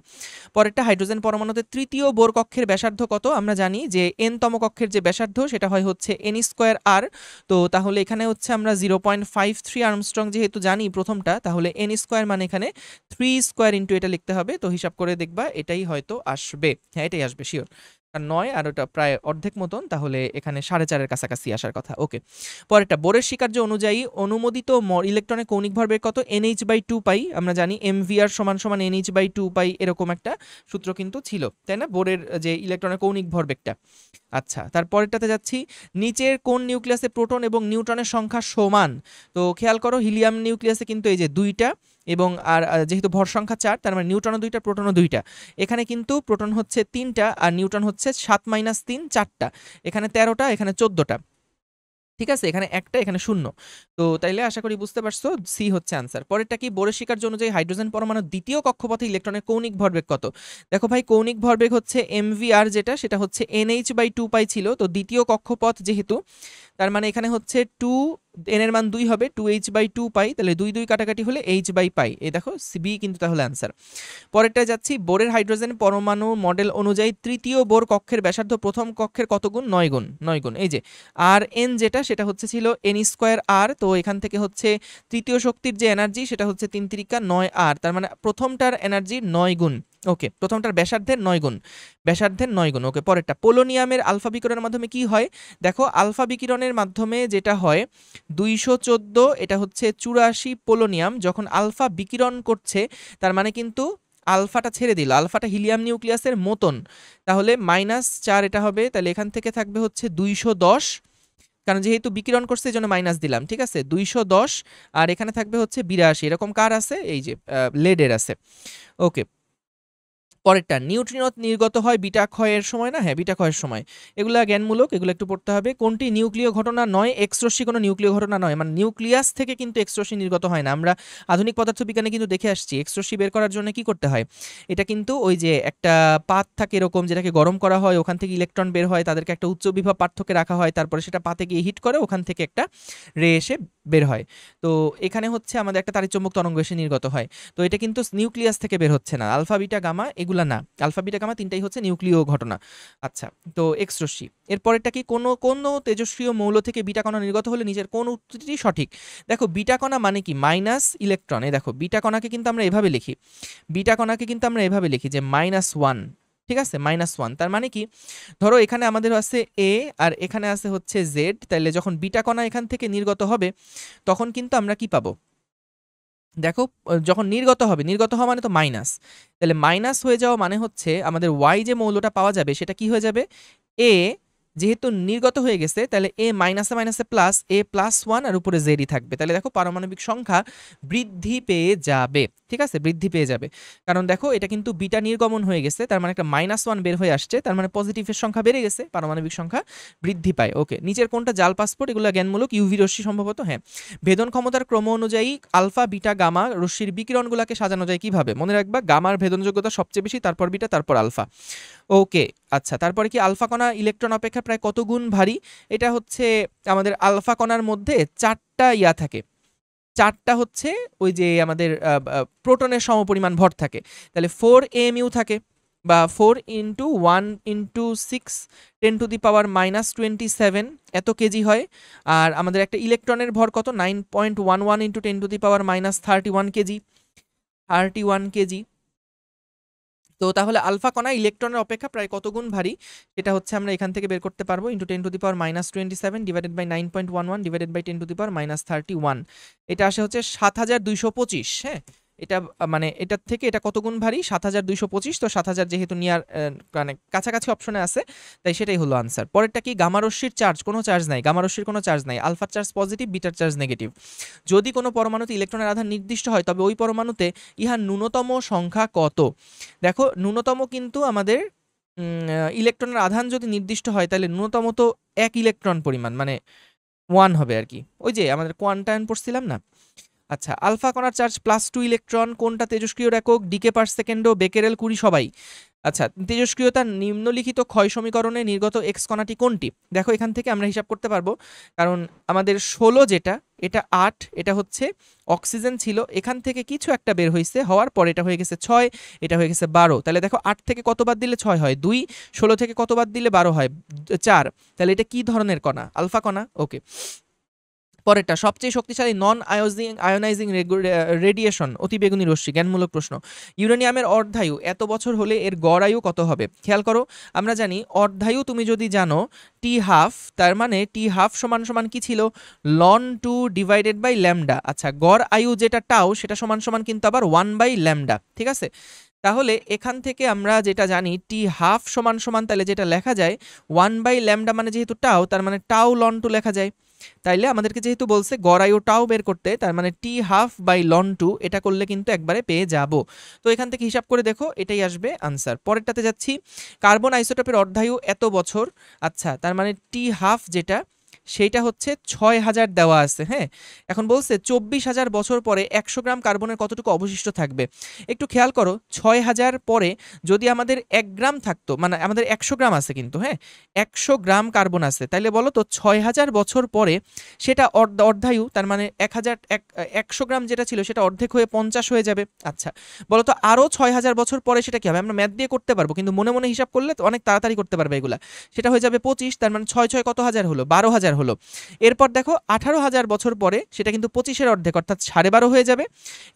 পরেরটা হাইড্রোজেন পরমাণুতে তৃতীয় বোর কক্ষের ব্যাসার্ধ কত আমরা জানি যে এন তম কক্ষের যে ব্যাসার্ধ সেটা হয় হচ্ছে এন স্কোয়ার আর তো তাহলে এখানে হচ্ছে আমরা zero point five three Armstrong যেহেতু জানি প্রথমটা তাহলে এন স্কোয়ার মানে এখানে থ্রি স্কোয়ার ইন্টু এটা লিখতে হবে তো হিসাব করে দেখবা এটাই হয়তো আসবে হ্যাঁ এটাই আসবে শিওর নয় আর ওটা প্রায় অর্ধেক মতন তাহলে এখানে সাড়ে চারের কাছাকাছি আসার কথা ওকে পরেরটা বোরের স্বীকার্য অনুযায়ী অনুমোদিত ইলেকট্রনিক কৌণিক ভরবেগ কত এনএইচ বাই টু পাই আমরা জানি এম ভিআর সমান সমান এনএইচ বাই টু পাই এরকম একটা সূত্র কিন্তু ছিল তাই না বোরের যে ইলেকট্রনের কৌণিক ভরবেগটা আচ্ছা তারপরেরটাতে যাচ্ছি নিচের কোন নিউক্লিয়াসে প্রোটন এবং নিউট্রনের সংখ্যা সমান তো খেয়াল করো হিলিয়াম নিউক্লিয়াসে কিন্তু এই যে দুইটা এবং আর যেহেতু ভর সংখ্যা চার তার মানে নিউটনও দুইটা প্রোটনও দুইটা এখানে কিন্তু প্রোটন হচ্ছে তিনটা আর নিউটন হচ্ছে সাত মাইনাস তিন চারটা এখানে তেরোটা এখানে চোদ্দোটা ঠিক আছে এখানে একটা এখানে শূন্য তো তাইলে আশা করি বুঝতে পারছো সি হচ্ছে আনসার পরেরটা কি বোরেশিকার জন্য যে হাইড্রোজেন পরমাণু দ্বিতীয় কক্ষপথে ইলেকট্রনের কৌণিক ভরবেগ কত দেখো ভাই কৌণিক ভরবেগ হচ্ছে এমভিআর যেটা সেটা হচ্ছে এনএইচ বাই টু পাই ছিল তো দ্বিতীয় কক্ষপথ যেহেতু তার মানে এখানে হচ্ছে টু এন এর মান দুই হবে two H by two pi তাহলে দুই দুই কাটাকাটি হলে এইচ বাই পাই এ দেখো বি কিন্তু তাহলে অ্যান্সার পরেরটা যাচ্ছি বোরের হাইড্রোজেন পরমাণু মডেল অনুযায়ী তৃতীয় বোর কক্ষের ব্যাসার্ধ প্রথম কক্ষের কত গুণ নয় গুণ নয় গুণ এই যে আর এন যেটা সেটা হচ্ছে ছিল এন স্কোয়ার আর তো এখান থেকে হচ্ছে তৃতীয় শক্তির যে এনার্জি সেটা হচ্ছে তিন তিরিকা নয় আর তার মানে প্রথমটার এনার্জি নয় গুণ ওকে প্রথমটার ব্যাসার্ধের নয় গুণ ব্যাসার্ধের নয় গুণ ওকে পরেরটা পোলোনিয়ামের আলফা বিকিরণের মাধ্যমে কি হয় দেখো আলফা বিকিরণের মাধ্যমে যেটা হয় দুইশো এটা হচ্ছে চুরাশি পোলোনিয়াম যখন আলফা বিকিরণ করছে তার মানে কিন্তু আলফাটা ছেড়ে দিল আলফাটা হিলিয়াম নিউক্লিয়াসের মতন তাহলে মাইনাস চার এটা হবে তাহলে এখান থেকে থাকবে হচ্ছে দুইশো দশ কারণ যেহেতু বিকিরণ করছে এই জন্য মাইনাস দিলাম ঠিক আছে দুইশো দশ আর এখানে থাকবে হচ্ছে বিরাশি এরকম কার আছে এই যে লেডের আছে ওকে পরেরটা নিউট্রিনত নির্গত হয় বিটা ক্ষয়ের সময় না হ্যাঁ বিটা ক্ষয়ের সময় এগুলো জ্ঞানমূলক এগুলো একটু পড়তে হবে কোনটি নিউক্লিয় ঘটনা নয় এক্সরশ্বি কোনো নিউক্লিয় ঘটনা নয় মানে নিউক্লিয়াস থেকে কিন্তু এক্সরশ্মি নির্গত হয় না আমরা আধুনিক পদার্থবিজ্ঞানে কিন্তু দেখে আসছি এক্সরশ্মি বের করার জন্য কি করতে হয় এটা কিন্তু ওই যে একটা পাত থাকে এরকম যেটাকে গরম করা হয় ওখান থেকে ইলেকট্রন বের হয় তাদেরকে একটা উচ্চ বিভব পার্থক্যে রাখা হয় তারপরে সেটা পাতে গিয়ে হিট করে ওখান থেকে একটা রে এসে বের হয় তো এখানে হচ্ছে আমাদের একটা তারিচম্বক তরঙ্গ এসে নির্গত হয় তো এটা কিন্তু নিউক্লিয়াস থেকে বের হচ্ছে না আলফা বিটা গামা এগুলো এগুলো না আলফা বিটা গামা তিনটাই হচ্ছে নিউক্লিয় ঘটনা আচ্ছা তো এক্সরশ্মি এরপরেরটা কি কোনো কোনো তেজস্ক্রিয় মৌল থেকে বিটা কণা নির্গত হলে নিজের কোন উত্তরটি সঠিক দেখো বিটা কণা মানে কি মাইনাস ইলেকট্রন এই দেখো বিটা কণাকে কিন্তু আমরা এভাবে লিখি বিটা কণাকে কিন্তু আমরা এভাবে লিখি যে মাইনাস ওয়ান ঠিক আছে মাইনাস ওয়ান তার মানে কি ধরো এখানে আমাদের আছে এ আর এখানে আছে হচ্ছে জেড তাহলে যখন বিটা কণা এখান থেকে নির্গত হবে তখন কিন্তু আমরা কি পাবো দেখো যখন নির্গত হবে নির্গত হওয়া মানে তো মাইনাস তাহলে মাইনাস হয়ে যাওয়া মানে হচ্ছে আমাদের ওয়াই যে মৌলটা পাওয়া যাবে সেটা কি হয়ে যাবে এ যেহেতু নির্গত হয়ে গেছে তাহলে এ মাইনাসে মাইনাসে প্লাস এ প্লাস ওয়ান আর উপরে জেডি থাকবে তাহলে দেখো পারমাণবিক সংখ্যা বৃদ্ধি পেয়ে যাবে ঠিক আছে বৃদ্ধি পেয়ে যাবে কারণ দেখো এটা কিন্তু বিটা নির্গমন হয়ে গেছে তার মানে একটা মাইনাস ওয়ান বের হয়ে আসছে তার মানে পজিটিভের সংখ্যা বেড়ে গেছে পারমাণবিক সংখ্যা বৃদ্ধি পায় ওকে নিচের কোনটা জাল পাসপোর্ট এগুলো জ্ঞানমূলক ইউভি রশ্মি সম্ভবত হ্যাঁ ভেদন ক্ষমতার ক্রম অনুযায়ী আলফা বিটা গামা রশ্মির বিকিরণগুলোকে সাজানো যায় কিভাবে মনে রাখবা গামার ভেদনযোগ্যতা সবচেয়ে বেশি তারপর বিটা তারপর আলফা ওকে আচ্ছা তারপরে কি আলফা কণা ইলেকট্রন অপেক্ষা প্রায় কত গুণ ভারী এটা হচ্ছে আমাদের আলফা কণার মধ্যে চারটা ইয়া থাকে চারটা হচ্ছে ওই যে আমাদের প্রোটনের সমপরিমাণ ভর থাকে তাহলে ফোর এমইউ থাকে বা four into one into six ten to the power minus twenty seven এত কেজি হয় আর আমাদের একটা ইলেকট্রনের ভর কত nine point one one into ten to the power minus thirty one KG thirty one KG তো তাহলে আলফা কণা ইলেকট্রনের অপেক্ষা প্রায় কত গুণ ভারী সেটা হচ্ছে আমরা এখান থেকে বের করতে পারবো into ten to the power minus twenty seven divided by nine point one one divided by ten to the power minus thirty one এটা আসে হচ্ছে সাত হাজার দুইশো পঁচিশ হ্যাঁ এটা মানে এটার থেকে এটা কত গুণ ভারী সাত হাজার দুইশো পঁচিশ তো সাত হাজার যেহেতু নিয়ার মানে কাছাকাছি অপশনে আছে তাই সেটাই হলো আনসার পরেরটা কি গামারশ্মির চার্জ কোনো চার্জ নাই গামারশ্মির কোনো চার্জ নাই আলফার চার্জ পজিটিভ বিটার চার্জ নেগেটিভ যদি কোনো পরমাণুতে ইলেকট্রনের আধার নির্দিষ্ট হয় তবে ওই পরমাণুতে ইহার ন্যূনতম সংখ্যা কত দেখো ন্যূনতম কিন্তু আমাদের ইলেকট্রনের আধান যদি নির্দিষ্ট হয় তাহলে ন্যূনতম তো এক ইলেকট্রন পরিমাণ মানে ওয়ান হবে আর কি ওই যে আমাদের কোয়ান্টায়ন পড়ছিলাম না আচ্ছা আলফা কণার চার্জ প্লাস টু ইলেকট্রন কোনটা তেজস্ক্রিয় একক ডিকে পার সেকেন্ডও বেকেরেল কুড়ি সবাই আচ্ছা তেজস্ক্রিয়তা নিম্নলিখিত ক্ষয় সমীকরণে নির্গত এক্স কণাটি কোনটি দেখো এখান থেকে আমরা হিসাব করতে পারবো কারণ আমাদের ষোলো যেটা এটা আট এটা হচ্ছে অক্সিজেন ছিল এখান থেকে কিছু একটা বের হয়েছে হওয়ার পর এটা হয়ে গেছে ছয় এটা হয়ে গেছে বারো তাহলে দেখো আট থেকে কতবার দিলে ছয় হয় দুই ষোলো থেকে কতবার দিলে বারো হয় চার তাহলে এটা কি ধরনের কণা আলফা কণা ওকে পরেরটা সবচেয়ে শক্তিশালী নন আয়োজিং আয়োনাইজিং রেডিয়েশন অতিবেগুনি রশ্মি জ্ঞানমূলক প্রশ্ন ইউরেনিয়ামের অর্ধায়ু এত বছর হলে এর গড় আয়ু কত হবে খেয়াল করো আমরা জানি অর্ধায়ু তুমি যদি জানো টি হাফ তার মানে টি হাফ সমান সমান কি ছিল ln two divided by lambda আচ্ছা গড় আয়ু যেটা টাও সেটা সমান সমান কিন্তু আবার ওয়ান বাই ল্যামডা ঠিক আছে তাহলে এখান থেকে আমরা যেটা জানি টি হাফ সমান সমান তাহলে যেটা লেখা যায় ওয়ান বাই ল্যামডা মানে যেহেতু টাও তার মানে টাও লন টু লেখা যায় তাইলে আমাদেরকে যেহেতু বলছে গড়ায়ুটাও বের করতে তার মানে T half by ln two এটা করলে কিন্তু একবারে পেয়ে যাব তো এখান থেকে হিসাব করে দেখো এটাই আসবে আনসার পরেরটাতে যাচ্ছি কার্বন আইসোটপের অর্ধায়ু এত বছর আচ্ছা তার মানে টি হাফ যেটা সেইটা হচ্ছে ছয় হাজার দেওয়া আছে হ্যাঁ এখন বলছে চব্বিশ হাজার বছর পরে একশো গ্রাম কার্বনের কতটুকু অবশিষ্ট থাকবে একটু খেয়াল করো ছয় হাজার পরে যদি আমাদের এক গ্রাম থাকতো মানে আমাদের একশো গ্রাম আছে কিন্তু হ্যাঁ একশো গ্রাম কার্বন আছে তাইলে বলো তো ছয় হাজার বছর পরে সেটা অর্ধায়ু তার মানে এক হাজার এক একশো গ্রাম যেটা ছিল সেটা অর্ধেক হয়ে পঞ্চাশ হয়ে যাবে আচ্ছা বলো তো আরও ছয় হাজার বছর পরে সেটা কী হবে আমরা ম্যাথ দিয়ে করতে পারবো কিন্তু মনে মনে হিসাব করলে অনেক তাড়াতাড়ি করতে পারবে এগুলা সেটা হয়ে যাবে পঁচিশ তার মানে ছয় ছয় কত হাজার হলো বারো হাজার হলো এরপর দেখো আঠারো হাজার বছর পরে সেটা কিন্তু পঁচিশের অর্ধেক অর্থাৎ সাড়ে বারো হয়ে যাবে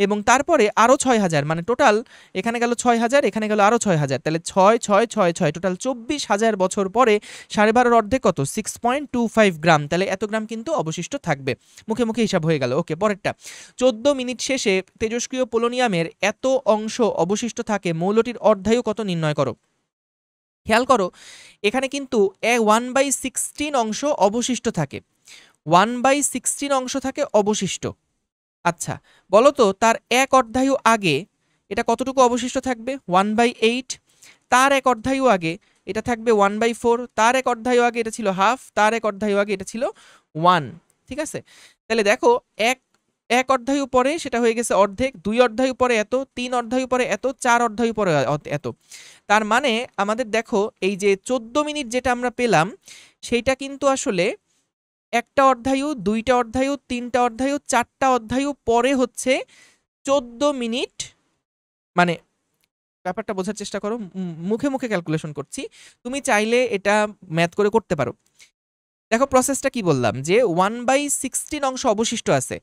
এবং তারপরে আরও ছয় হাজার মানে টোটাল এখানে গেল ছয় হাজার এখানে গেল আরও ছয় হাজার তাহলে ছয় ছয় ছয় ছয় টোটাল চব্বিশ হাজার বছর পরে সাড়ে বারোর অর্ধেক কত six point two five gram তাহলে এত গ্রাম কিন্তু অবশিষ্ট থাকবে মুখে মুখে হিসাব হয়ে গেল ওকে পরেরটা চোদ্দ মিনিট শেষে তেজস্ক্রিয় পোলোনিয়ামের এত অংশ অবশিষ্ট থাকে মৌলটির অর্ধায়ু কত নির্ণয় করো খেয়াল করো এখানে কিন্তু এ ওয়ান বাই সিক্সটিন অংশ অবশিষ্ট থাকে ওয়ান বাই সিক্সটিন অংশ থাকে অবশিষ্ট আচ্ছা বলো তো তার এক অর্ধায়ু আগে এটা কতটুকু অবশিষ্ট থাকবে ওয়ান বাই এইট তার এক অর্ধায়ু আগে এটা থাকবে ওয়ান বাই ফোর তার এক অর্ধায়ু আগে এটা ছিল হাফ তার এক অর্ধায়ু আগে এটা ছিল ওয়ান ঠিক আছে তাহলে দেখো এক এক অধ্যায় পরে সেটা হয়ে গেছে অর্ধেক দুই অধ্যায় পরে এত তিন অধ্যায় পরে এত চার অধ্যায় পরে এত তার মানে আমাদের দেখো এই যে চোদ্দ মিনিট যেটা আমরা পেলাম সেইটা কিন্তু আসলে একটা অধ্যায়ও দুইটা অধ্যায়ও তিনটা অধ্যায়ও চারটা অধ্যায়ও পরে হচ্ছে চোদ্দ মিনিট মানে ব্যাপারটা বোঝার চেষ্টা করো মুখে মুখে ক্যালকুলেশন করছি তুমি চাইলে এটা ম্যাথ করে করতে পারো দেখো প্রসেসটা কি বললাম যে ওয়ান বাই সিক্সটিন অংশ অবশিষ্ট আছে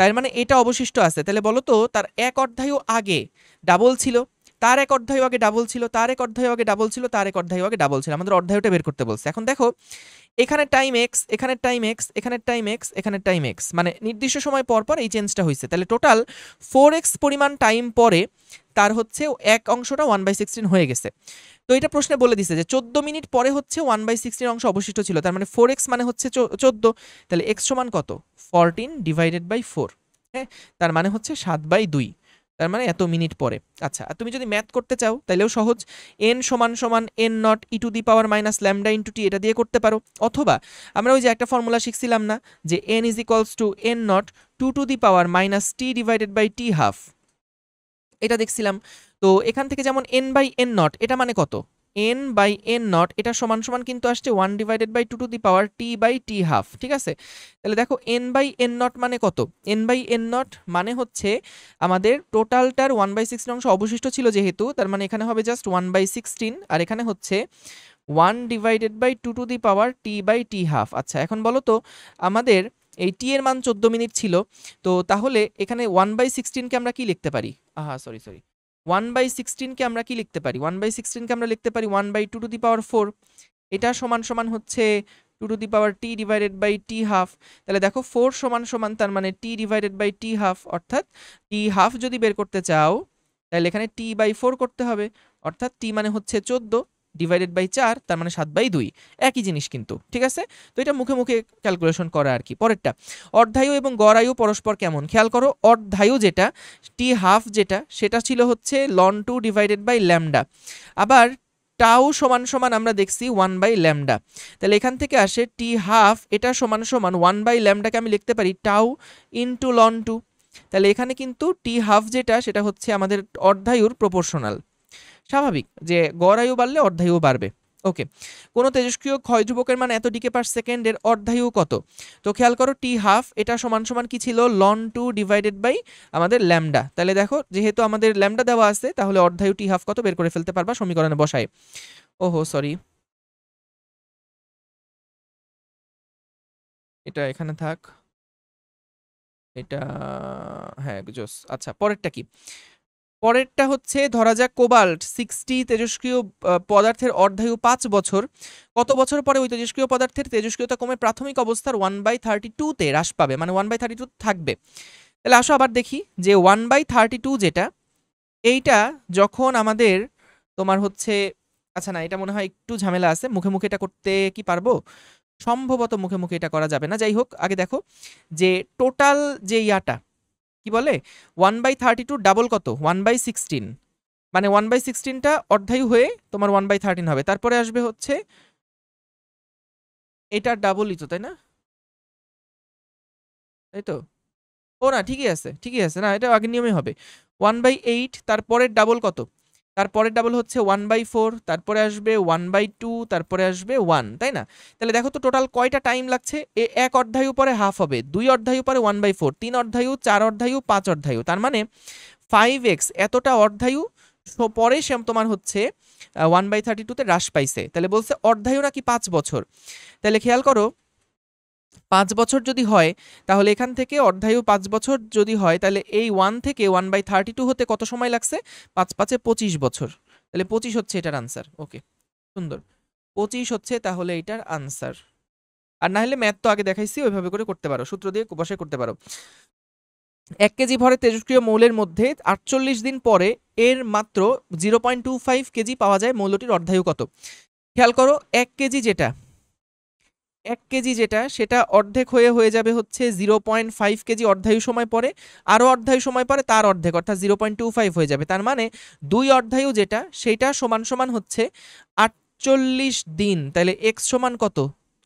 তার মানে এটা অবশিষ্ট আছে তাহলে বলো তো তার এক অর্ধায়ু আগে ডাবল ছিল তার এক অধ্যায় আগে ডাবল ছিল তার এক অধ্যায় আগে ডাবল ছিল তার এক অধ্যায় আগে ডাবল ছিল আমাদের অধ্যায়টা বের করতে বলছে এখন দেখো এখানে টাইম এক্স এখানে টাইম এক্স এখানে টাইম এক্স এখানে টাইম এক্স মানে নির্দিষ্ট সময় পর পর এই চেঞ্জটা হয়েছে তাহলে টোটাল ফোর এক্স পরিমাণ টাইম পরে তার হচ্ছে এক অংশটা ওয়ান বাই সিক্সটিন হয়ে গেছে তো এটা প্রশ্নে বলে দিছে যে চোদ্দ মিনিট পরে হচ্ছে ওয়ান বাই সিক্সটিন অংশ অবশিষ্ট ছিল তার মানে ফোর এক্স মানে হচ্ছে চোদ্দ তাহলে এক্স সমান কত ফরটিন ডিভাইডেড বাই ফোর হ্যাঁ তার মানে হচ্ছে সাত বাই দুই তার মানে এত মিনিট পরে আচ্ছা আর তুমি যদি ম্যাথ করতে চাও তাহলেও সহজ এন সমান সমান N naught E two the power minus lambda into T এটা দিয়ে করতে পারো অথবা আমরা ওই যে একটা ফর্মুলা শিখছিলাম না যে N is equals to N naught two to the power minus T divided by T half এটা দেখছিলাম তো এখান থেকে যেমন এন বাই এন নট এটা মানে কত এন বাই এন নট এটা সমান সমান কিন্তু আসছে one divided by two to the power T by T half ঠিক আছে তাহলে দেখো এন বাই এন নট মানে কত এন বাই এন নট মানে হচ্ছে আমাদের টোটালটার ওয়ান বাই সিক্সটিন অংশ অবশিষ্ট ছিল যেহেতু তার মানে এখানে হবে জাস্ট ওয়ান বাই সিক্সটিন আর এখানে হচ্ছে one divided by two to the power T by T half আচ্ছা এখন বলো তো আমাদের এই টি এর মান চোদ্দ মিনিট ছিল তো তাহলে এখানে ওয়ান বাই সিক্সটিনকে আমরা কি লিখতে পারি আহা সরি সরি ওয়ান বাই সিক্সটিনকে আমরা কি লিখতে পারি ওয়ান বাই সিক্সটিনকে আমরা লিখতে পারি one by two to the power four এটা সমান সমান হচ্ছে two to the power T divided by T half তাহলে দেখো ফোর সমান সমান তার মানে T divided by T half অর্থাৎ টি হাফ যদি বের করতে চাও তাহলে এখানে টি বাই ফোর করতে হবে অর্থাৎ টি মানে হচ্ছে চোদ্দো ডিভাইডেড বাই চার তার মানে সাত বাই দুই একই জিনিস কিন্তু ঠিক আছে তো এটা মুখে মুখে ক্যালকুলেশন করা আর কি পরেরটা অর্ধায়ু এবং গড়ায়ু পরস্পর কেমন খেয়াল করো অর্ধায়ু যেটা টি হাফ যেটা সেটা ছিল হচ্ছে ln two divided by lambda আবার টাও সমান সমান আমরা দেখছি ওয়ান বাই ল্যামডা তাহলে এখান থেকে আসে টি হাফ এটা সমান সমান ওয়ান বাই ল্যামডাকে আমি লিখতে পারি ইন টু লন টু তাহলে এখানে কিন্তু টি হাফ যেটা সেটা হচ্ছে আমাদের অর্ধায়ুর প্রপোর্শনাল স্বাভাবিক যে গড়ায়ু বাড়লে অর্ধায়ু বাড়বে ওকে কোনো তেজস্ক্রিয় ক্ষয় ধ্রুবকের মান এত ডিকে পার সেকেন্ডের অর্ধায়ু কত তো খেয়াল করো টি হাফ এটা সমান সমান কি ছিল লন টু ডিভাইডেড বাই আমাদের ল্যামডা তাহলে দেখো যেহেতু আমাদের ল্যামডা দেওয়া আছে তাহলে অর্ধায়ু টি হাফ কত বের করে ফেলতে পারবা সমীকরণে বসায় ওহো সরি এটা এখানে থাক এটা হ্যাঁ জোস আচ্ছা পরেরটা কি পরেরটা হচ্ছে ধরা যাক কোবাল্ট সিক্সটি তেজস্ক্রিয় পদার্থের অর্ধায়ু পাঁচ বছর কত বছর পরে ওই তেজস্ক্রিয় পদার্থের তেজস্ক্রিয়তা কমে প্রাথমিক অবস্থার ওয়ান বাই থার্টি টুতে হ্রাস পাবে মানে ওয়ান বাই থার্টি টু থাকবে তাহলে আসো আবার দেখি যে ওয়ান বাই থার্টি টু যেটা এইটা যখন আমাদের তোমার হচ্ছে আচ্ছা না এটা মনে হয় একটু ঝামেলা আছে মুখে মুখে এটা করতে কি পারবো সম্ভবত মুখে মুখে এটা করা যাবে না যাই হোক আগে দেখো যে টোটাল যে ইয়াটা কি বলে one by thirty two double কত ওয়ান বাই সিক্সটিন মানে ওয়ান বাই সিক্সটিনটা অর্ধায়ু হয়ে তোমার ওয়ান বাই থার্টিন হবে তারপরে আসবে হচ্ছে এটা ডাবলই তো তাই না তাই তো ও না ঠিকই আছে ঠিকই আছে না এটা আগের নিয়মে হবে ওয়ান বাই এইট তারপরের ডাবল কত তারপরে ডাবল হচ্ছে ওয়ান বাই ফোর তারপরে আসবে ওয়ান বাই টু তারপরে আসবে ওয়ান তাই না তাহলে দেখো তো টোটাল কয়টা টাইম লাগছে এ এক অধ্যায়ু পরে হাফ হবে দুই অধ্যায়ু পরে ওয়ান বাই ফোর তিন অধ্যায়ু চার অধ্যায়ু পাঁচ অধ্যায়ু তার মানে ফাইভ এক্স এতটা অর্ধায়ু পরে সে তোমার হচ্ছে ওয়ান বাই থার্টি টুতে হ্রাস পাইছে তাহলে বলছে অর্ধায়ু নাকি পাঁচ বছর তাহলে খেয়াল করো পাঁচ বছর যদি হয় তাহলে এখান থেকে অর্ধায়ু পাঁচ বছর যদি হয় তাহলে এই ওয়ান থেকে ওয়ান বাই থার্টি টু হতে কত সময় লাগছে পাঁচ পাঁচে পঁচিশ বছর তাহলে পঁচিশ হচ্ছে এটার আনসার ওকে সুন্দর পঁচিশ হচ্ছে তাহলে এটার আনসার আর না হলে ম্যাথ তো আগে দেখাইছি ওইভাবে করে করতে পারো সূত্র দিয়ে বসে করতে পারো এক কেজি ভরে তেজস্ক্রিয় মৌলের মধ্যে আটচল্লিশ দিন পরে এর মাত্র zero point two five KG পাওয়া যায় মৌলটির অর্ধায়ু কত খেয়াল করো এক কেজি যেটা এক কেজি যেটা সেটা অর্ধেক হয়ে হয়ে যাবে হচ্ছে জিরো পয়েন্ট ফাইভ কেজি অর্ধায়ু সময় পরে আরও অর্ধায়ু সময় পরে তার অর্ধেক অর্থাৎ জিরো পয়েন্ট টু ফাইভ হয়ে যাবে তার মানে দুই অর্ধায়ু যেটা সেটা সমান সমান হচ্ছে আটচল্লিশ দিন তাহলে এক্স সমান কত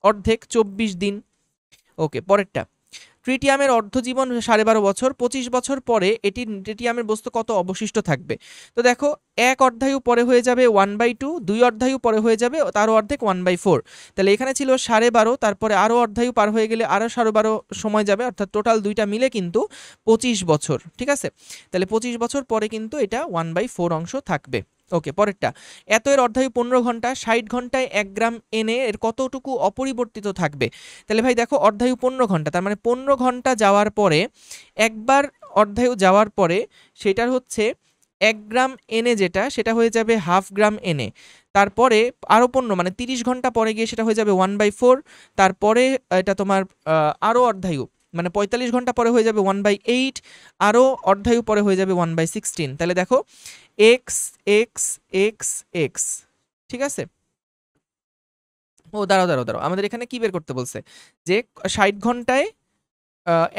অর্ধেক চব্বিশ দিন ওকে পরেরটা ট্রিটিয়ামের অর্ধজীবন সাড়ে বারো বছর পঁচিশ বছর পরে এটি ট্রিটিয়ামের বস্তু কত অবশিষ্ট থাকবে তো দেখো এক অর্ধায়ু পরে হয়ে যাবে ওয়ান বাই টু দুই অর্ধায়ু পরে হয়ে যাবে তার অর্ধেক ওয়ান বাই ফোর তাহলে এখানে ছিল সাড়ে বারো তারপরে আরও অর্ধায়ু পার হয়ে গেলে আরও সাড়ে বারো সময় যাবে অর্থাৎ টোটাল দুইটা মিলে কিন্তু পঁচিশ বছর ঠিক আছে তাহলে পঁচিশ বছর পরে কিন্তু এটা ওয়ান বাই ফোর অংশ থাকবে ওকে পরেরটা এত এর অর্ধায়ু পনেরো ঘন্টা ষাট ঘন্টায় এক গ্রাম এনে এর কতটুকু অপরিবর্তিত থাকবে তাহলে ভাই দেখো অর্ধায়ু পনেরো ঘন্টা তার মানে পনেরো ঘন্টা যাওয়ার পরে একবার অর্ধায়ু যাওয়ার পরে সেটার হচ্ছে এক গ্রাম এনে যেটা সেটা হয়ে যাবে হাফ গ্রাম এনে তারপরে আরও পণ্য মানে তিরিশ ঘন্টা পরে গিয়ে সেটা হয়ে যাবে ওয়ান বাই ফোর তারপরে এটা তোমার আরও অর্ধায়ু মানে পঁয়তাল্লিশ ঘন্টা পরে হয়ে যাবে ওয়ান বাই এইট আরও অর্ধায়ু পরে হয়ে যাবে ওয়ান বাই সিক্সটিন তাহলে দেখো এক্স এক্স এক্স এক্স ঠিক আছে ও দাঁড়াও দাঁড়াও দাঁড়াও আমাদের এখানে কি বের করতে বলছে যে ষাট ঘন্টায়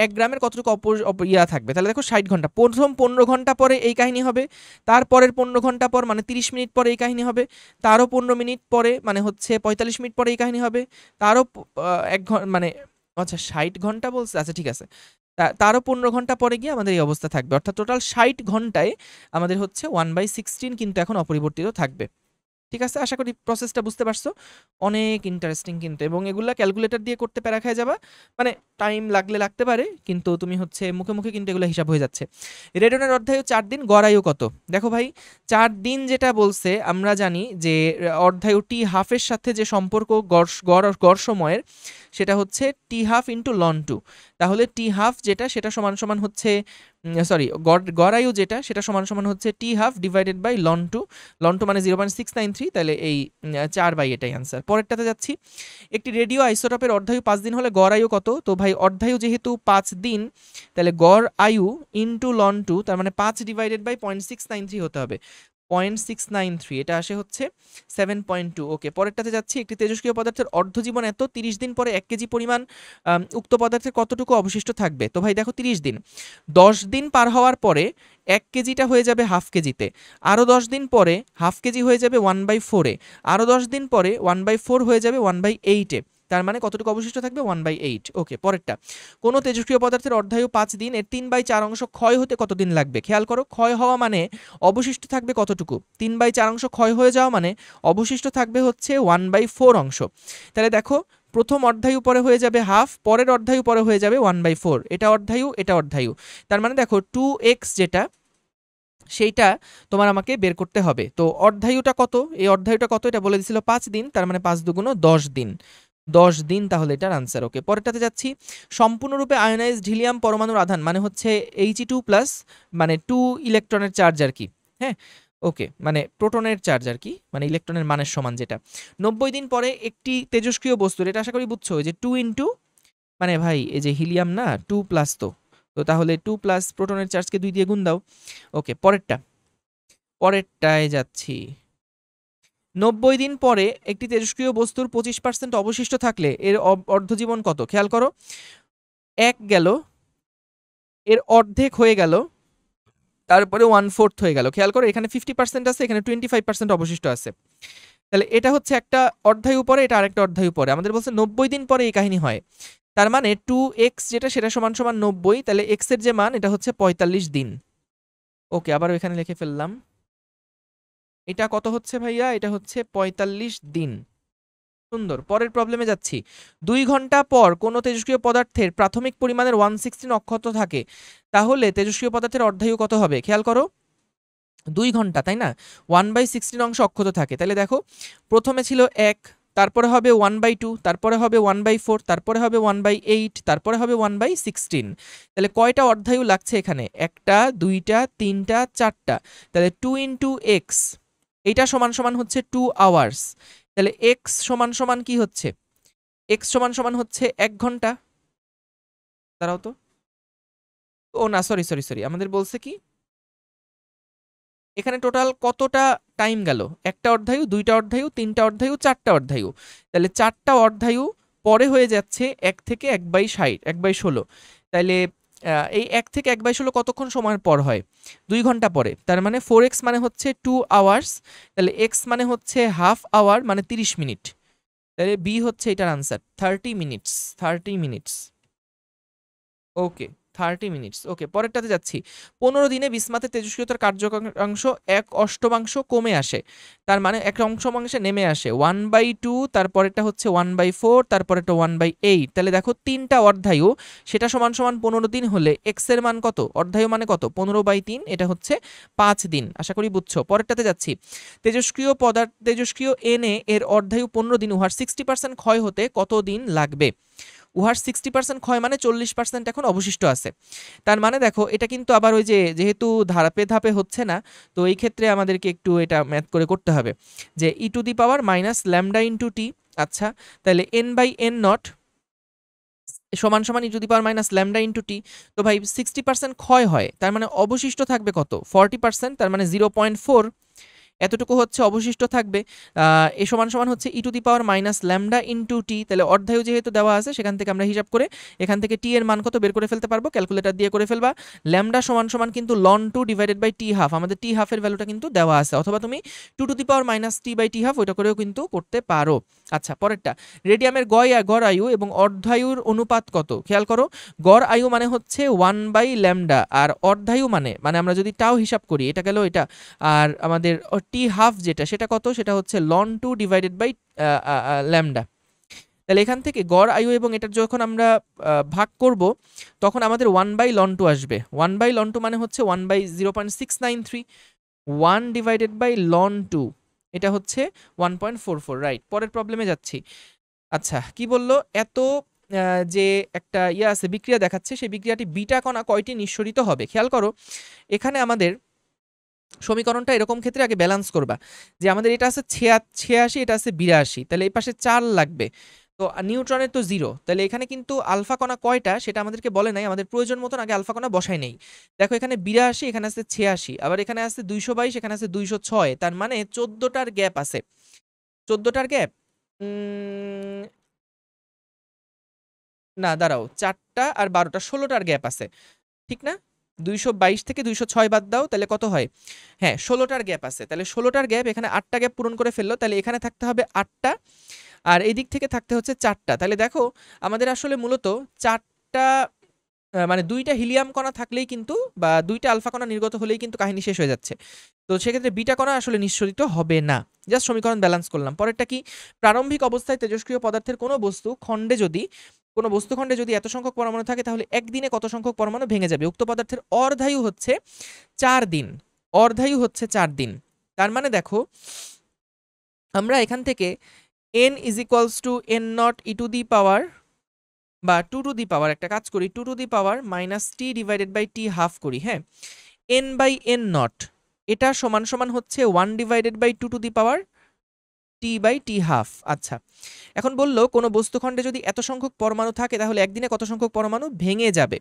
এক গ্রামের কতটুকু অপ ইয়া থাকবে তাহলে দেখো ষাট ঘন্টা প্রথম পনেরো ঘন্টা পরে এই কাহিনী হবে তারপরের পনেরো ঘন্টা পর মানে তিরিশ মিনিট পরে এই কাহিনী হবে তারও পনেরো মিনিট পরে মানে হচ্ছে পঁয়তাল্লিশ মিনিট পরে এই কাহিনী হবে তারও এক ঘন মানে আচ্ছা ষাট ঘন্টা বলছে আচ্ছা ঠিক আছে তারও পনেরো ঘন্টা পরে গিয়ে আমাদের এই অবস্থা থাকবে অর্থাৎ টোটাল ষাট ঘন্টায় আমাদের হচ্ছে ওয়ান বাই সিক্সটিন কিন্তু এখন অপরিবর্তিত থাকবে ঠিক আছে আশা করি প্রসেসটা বুঝতে পারছো অনেক ইন্টারেস্টিং কিন্তু এবং এগুলো ক্যালকুলেটার দিয়ে করতে প্যারা খায় যাবা মানে টাইম লাগলে লাগতে পারে কিন্তু তুমি হচ্ছে মুখে মুখে কিন্তু এগুলো হিসাব হয়ে যাচ্ছে রেডনের অর্ধায়ু চার দিন গড়ায়ু কত দেখো ভাই চার দিন যেটা বলছে আমরা জানি যে অর্ধায়ু টি হাফের সাথে যে সম্পর্ক গড় গড় সময়ের সেটা হচ্ছে t half into ln two তাহলে টি হাফ যেটা সেটা সমান সমান হচ্ছে সরি গড়ায়ু যেটা সেটা সমান সমান হচ্ছে t half divided by ln two ln two মানে zero point six nine three তাহলে এই চার বাই এটাই আনসার পরেরটাতে যাচ্ছি একটি রেডিও আইসোটপের অর্ধায়ু পাঁচ দিন হলে গড় আয়ু কত তো ভাই অর্ধায়ু যেহেতু পাঁচ দিন তাহলে গড় আয়ু ইন্টু লন টু তার মানে পাঁচ divided by point six nine three হতে হবে পয়েন্ট সিক্স নাইন থ্রি এটা আসে হচ্ছে সেভেন পয়েন্ট টু ওকে পরেরটাতে যাচ্ছি একটি তেজস্ক্রিয় পদার্থের অর্ধজীবন এত তিরিশ দিন পরে এক কেজি পরিমাণ উক্ত পদার্থের কতটুকু অবশিষ্ট থাকবে তো ভাই দেখো তিরিশ দিন দশ দিন পার হওয়ার পরে এক কেজিটা হয়ে যাবে হাফ কেজিতে আরও দশ দিন পরে হাফ কেজি হয়ে যাবে ওয়ান বাই ফোরে আরও দশ দিন পরে ওয়ান বাই ফোর হয়ে যাবে ওয়ান বাই এইটে তার মানে কতটুকু অবশিষ্ট থাকবে ওয়ান বাই এইট ওকে পরেরটা কোনো তেজস্ক্রিয় পদার্থের অর্ধায়ু পাঁচ দিন এর তিন বাই চার অংশ ক্ষয় হতে কতদিন লাগবে খেয়াল করো ক্ষয় হওয়া মানে অবশিষ্ট থাকবে কতটুকু তিন বাই চার অংশ ক্ষয় হয়ে যাওয়া মানে অবশিষ্ট থাকবে হচ্ছে ওয়ান বাই ফোর অংশ তাহলে দেখো প্রথম অর্ধায়ু পরে হয়ে যাবে হাফ পরের অর্ধায়ু পরে হয়ে যাবে ওয়ান বাই ফোর এটা অর্ধায়ু এটা অর্ধায়ু তার মানে দেখো টু এক্স যেটা সেইটা তোমার আমাকে বের করতে হবে তো অর্ধায়ুটা কত এই অর্ধায়ুটা কত এটা বলে দিছিল পাঁচ দিন তার মানে পাঁচ দুগুণ দশ দিন দশ দিন তাহলে এটার আনসার ওকে পরেরটাতে যাচ্ছি সম্পূর্ণরূপে আয়নাইজড ঢিলিয়াম পরমাণুর আধান মানে হচ্ছে এইচ টু প্লাস মানে টু ইলেকট্রনের চার্জ আর কি হ্যাঁ ওকে মানে প্রোটনের চার্জ আর কি মানে ইলেকট্রনের মানের সমান যেটা নব্বই দিন পরে একটি তেজস্ক্রিয় বস্তুর এটা আশা করি বুঝছো যে টু ইন্টু মানে ভাই এই যে হিলিয়াম না টু প্লাস তো তো তাহলে টু প্লাস প্রোটনের চার্জকে দুই দিয়ে গুণ দাও ওকে পরেরটা পরেরটায় যাচ্ছি নব্বই দিন পরে একটি তেজস্ক্রিয় বস্তুর পঁচিশ পার্সেন্ট অবশিষ্ট থাকলে এর অর্ধজীবন কত খেয়াল করো এক গেল এর অর্ধেক হয়ে গেল তারপরে ওয়ান ফোর্থ হয়ে গেল খেয়াল করো এখানে ফিফটি পার্সেন্ট আছে এখানে টোয়েন্টি ফাইভ পার্সেন্ট অবশিষ্ট আছে তাহলে এটা হচ্ছে একটা অর্ধায়ু পরে এটা আরেকটা অর্ধায়ু পরে আমাদের বলছে নব্বই দিন পরে এই কাহিনী হয় তার মানে টু এক্স যেটা সেটা সমান সমান নব্বই তাহলে এক্সের যে মান এটা হচ্ছে পঁয়তাল্লিশ দিন ওকে আবার এখানে লিখে ফেললাম এটা কত হচ্ছে ভাইয়া এটা হচ্ছে ৪৫ দিন সুন্দর পরের প্রবলেমে যাচ্ছি দুই ঘন্টা পর কোনো তেজস্ক্রিয় পদার্থের প্রাথমিক পরিমাণের ওয়ান সিক্সটিন অক্ষত থাকে তাহলে তেজস্ক্রিয় পদার্থের অর্ধায়ু কত হবে খেয়াল করো দুই ঘন্টা তাই না ওয়ান বাই সিক্সটিন অংশ অক্ষত থাকে তাহলে দেখো প্রথমে ছিল এক তারপরে হবে ওয়ান বাই টু তারপরে হবে ওয়ান বাই ফোর তারপরে হবে ওয়ান বাই এইট তারপরে হবে ওয়ান বাই সিক্সটিন তাহলে কয়টা অর্ধায়ু লাগছে এখানে একটা দুইটা তিনটা চারটা তাহলে টু ইন্টু এক্স এটা সমান সমান হচ্ছে টু আওয়ার্স তাহলে এক্স সমান সমান কি হচ্ছে এক্স সমান সমান হচ্ছে এক ঘন্টা দাঁড়াও তো ও না সরি সরি সরি আমাদের বলছে কি এখানে টোটাল কতটা টাইম গেল একটা অর্ধায়ু দুইটা অর্ধায়ু তিনটা অর্ধায়ু চারটা অর্ধায়ু তাহলে চারটা অর্ধায়ু পরে হয়ে যাচ্ছে এক থেকে এক বাই ষাট এক বাই ষোলো তাইলে এই এক থেকে এক বাইশ হলো কতক্ষণ সময়ের পর হয় দুই ঘন্টা পরে তার মানে ফোর এক্স মানে হচ্ছে টু আওয়ার্স তাহলে এক্স মানে হচ্ছে হাফ আওয়ার মানে তিরিশ মিনিট তাহলে বি হচ্ছে এটার answer thirty minutes thirty minutes okay thirty minutes okay পরেরটাতে যাচ্ছি পনেরো দিনে বিসমাতে তেজস্ক্রিয়তার কার্যকাংশ এক অষ্টমাংশ কমে আসে তার মানে এক অংশমাংশে নেমে আসে ওয়ান বাই টু তারপরেরটা হচ্ছে ওয়ান বাই ফোর তারপরেরটা ওয়ান বাই এইট তাহলে দেখো তিনটা অর্ধায়ু সেটা সমান সমান পনেরো দিন হলে এক্সের মান কত অর্ধায়ু মানে কত পনেরো বাই তিন এটা হচ্ছে পাঁচ দিন আশা করি বুঝছো পরেরটাতে যাচ্ছি তেজস্ক্রিয় পদার্থ তেজস্ক্রিয় এনে এর অর্ধায়ু পনেরো দিন উহার সিক্সটি পার্সেন্ট ক্ষয় হতে কত দিন লাগবে উহার সিক্সটি পার্সেন্ট ক্ষয় মানে চল্লিশ পার্সেন্ট এখন অবশিষ্ট আছে তার মানে দেখো এটা কিন্তু আবার ওই যে যেহেতু ধাপে ধাপে হচ্ছে না তো এই ক্ষেত্রে আমাদেরকে একটু এটা ম্যাথ করে করতে হবে যে e two the power minus lambda into t আচ্ছা তাহলে এন বাই এন নট সমান সমান e two the power minus lambda into t তো ভাই সিক্সটি পার্সেন্ট ক্ষয় হয় তার মানে অবশিষ্ট থাকবে কত ফর্টি পার্সেন্ট তার মানে জিরো পয়েন্ট ফোর এতটুকু হচ্ছে অবশিষ্ট থাকবে এ সমান সমান হচ্ছে e two the power minus lambda two t তাহলে অর্ধায়ু যেহেতু দেওয়া আছে সেখান থেকে আমরা হিসাব করে এখান থেকে টি এর মান কত বের করে ফেলতে পারবো ক্যালকুলেটার দিয়ে করে ফেলবা ল্যামডা সমান সমান কিন্তু ln two divided by T half আমাদের টি হাফের ভ্যালুটা কিন্তু দেওয়া আছে অথবা তুমি two to the power minus t by T half ওইটা করেও কিন্তু করতে পারো আচ্ছা পরেরটা রেডিয়ামের গড় গড় আয়ু এবং অর্ধায়ুর অনুপাত কত খেয়াল করো গড় আয়ু মানে হচ্ছে ওয়ান বাই ল্যামডা আর অর্ধায়ু মানে মানে আমরা যদি টাও হিসাব করি এটা গেল এটা আর আমাদের টি হাফ যেটা সেটা কত সেটা হচ্ছে ln two divided by lambda তাহলে এখান থেকে গড় আয়ু এবং এটার যখন আমরা ভাগ করব তখন আমাদের ওয়ান বাই লন টু আসবে ওয়ান বাই লন টু মানে হচ্ছে one by zero point six nine three one divided by ln two এটা হচ্ছে one point four four right পরের প্রবলেমে যাচ্ছি আচ্ছা কি বলল এত যে একটা ইয়ে আছে বিক্রিয়া দেখাচ্ছে সেই বিক্রিয়াটি বিটা কণা কয়টি নিঃসরিত হবে খেয়াল করো এখানে আমাদের সমীকরণটা এরকম ক্ষেত্রে আগে ব্যালান্স করবা যে আমাদের এটা আছে ছিয়া ছিয়াশি এটা আছে বিরাশি তাহলে এই পাশে চার লাগবে তো নিউট্রনের তো জিরো তাহলে এখানে কিন্তু আলফা কণা কয়টা সেটা আমাদেরকে বলে নাই আমাদের প্রয়োজন মতন আগে আলফা কণা বসাই নেই দেখো এখানে বিরাশি এখানে আছে ছিয়াশি আবার এখানে আছে দুইশো বাইশ এখানে আছে দুইশো ছয় তার মানে চোদ্দোটার গ্যাপ আছে চোদ্দোটার গ্যাপ না দাঁড়াও চারটা আর বারোটা ষোলোটার গ্যাপ আছে ঠিক না দুইশো বাইশ থেকে দুইশো ছয় বাদ দাও তাহলে কত হয় হ্যাঁ ষোলোটার গ্যাপ আছে তাহলে ষোলোটার গ্যাপ এখানে আটটা গ্যাপ পূরণ করে ফেললো তাহলে এখানে থাকতে হবে আটটা আর এই দিক থেকে থাকতে হচ্ছে চারটা তাহলে দেখো আমাদের আসলে মূলত চারটা মানে দুইটা হিলিয়াম কণা থাকলেই কিন্তু বা দুইটা আলফা কণা নির্গত হলেই কিন্তু কাহিনী শেষ হয়ে যাচ্ছে তো সেক্ষেত্রে বিটা কণা আসলে নিঃসরিত হবে না জাস্ট সমীকরণ ব্যালেন্স করলাম পরেরটা কি প্রারম্ভিক অবস্থায় তেজস্ক্রিয় পদার্থের কোনো বস্তু খণ্ডে যদি কোনো বস্তুখণ্ডে যদি এত সংখ্যক পরমাণু থাকে তাহলে একদিনে কত সংখ্যক পরমাণু ভেঙে যাবে উক্ত পদার্থের অর্ধায়ু হচ্ছে চার দিন অর্ধায়ু হচ্ছে চার দিন তার মানে দেখো আমরা এখান থেকে N is equals to N naught E two the power বা টু টু দি পাওয়ার একটা কাজ করি two to the power minus T divided by T half করি হ্যাঁ এন বাই এন নট এটা সমান সমান হচ্ছে one divided by two to the power T by T half আচ্ছা এখন বললো কোনো বস্তুখণ্ডে যদি এত সংখ্যক পরমাণু থাকে তাহলে একদিনে কত সংখ্যক পরমাণু ভেঙে যাবে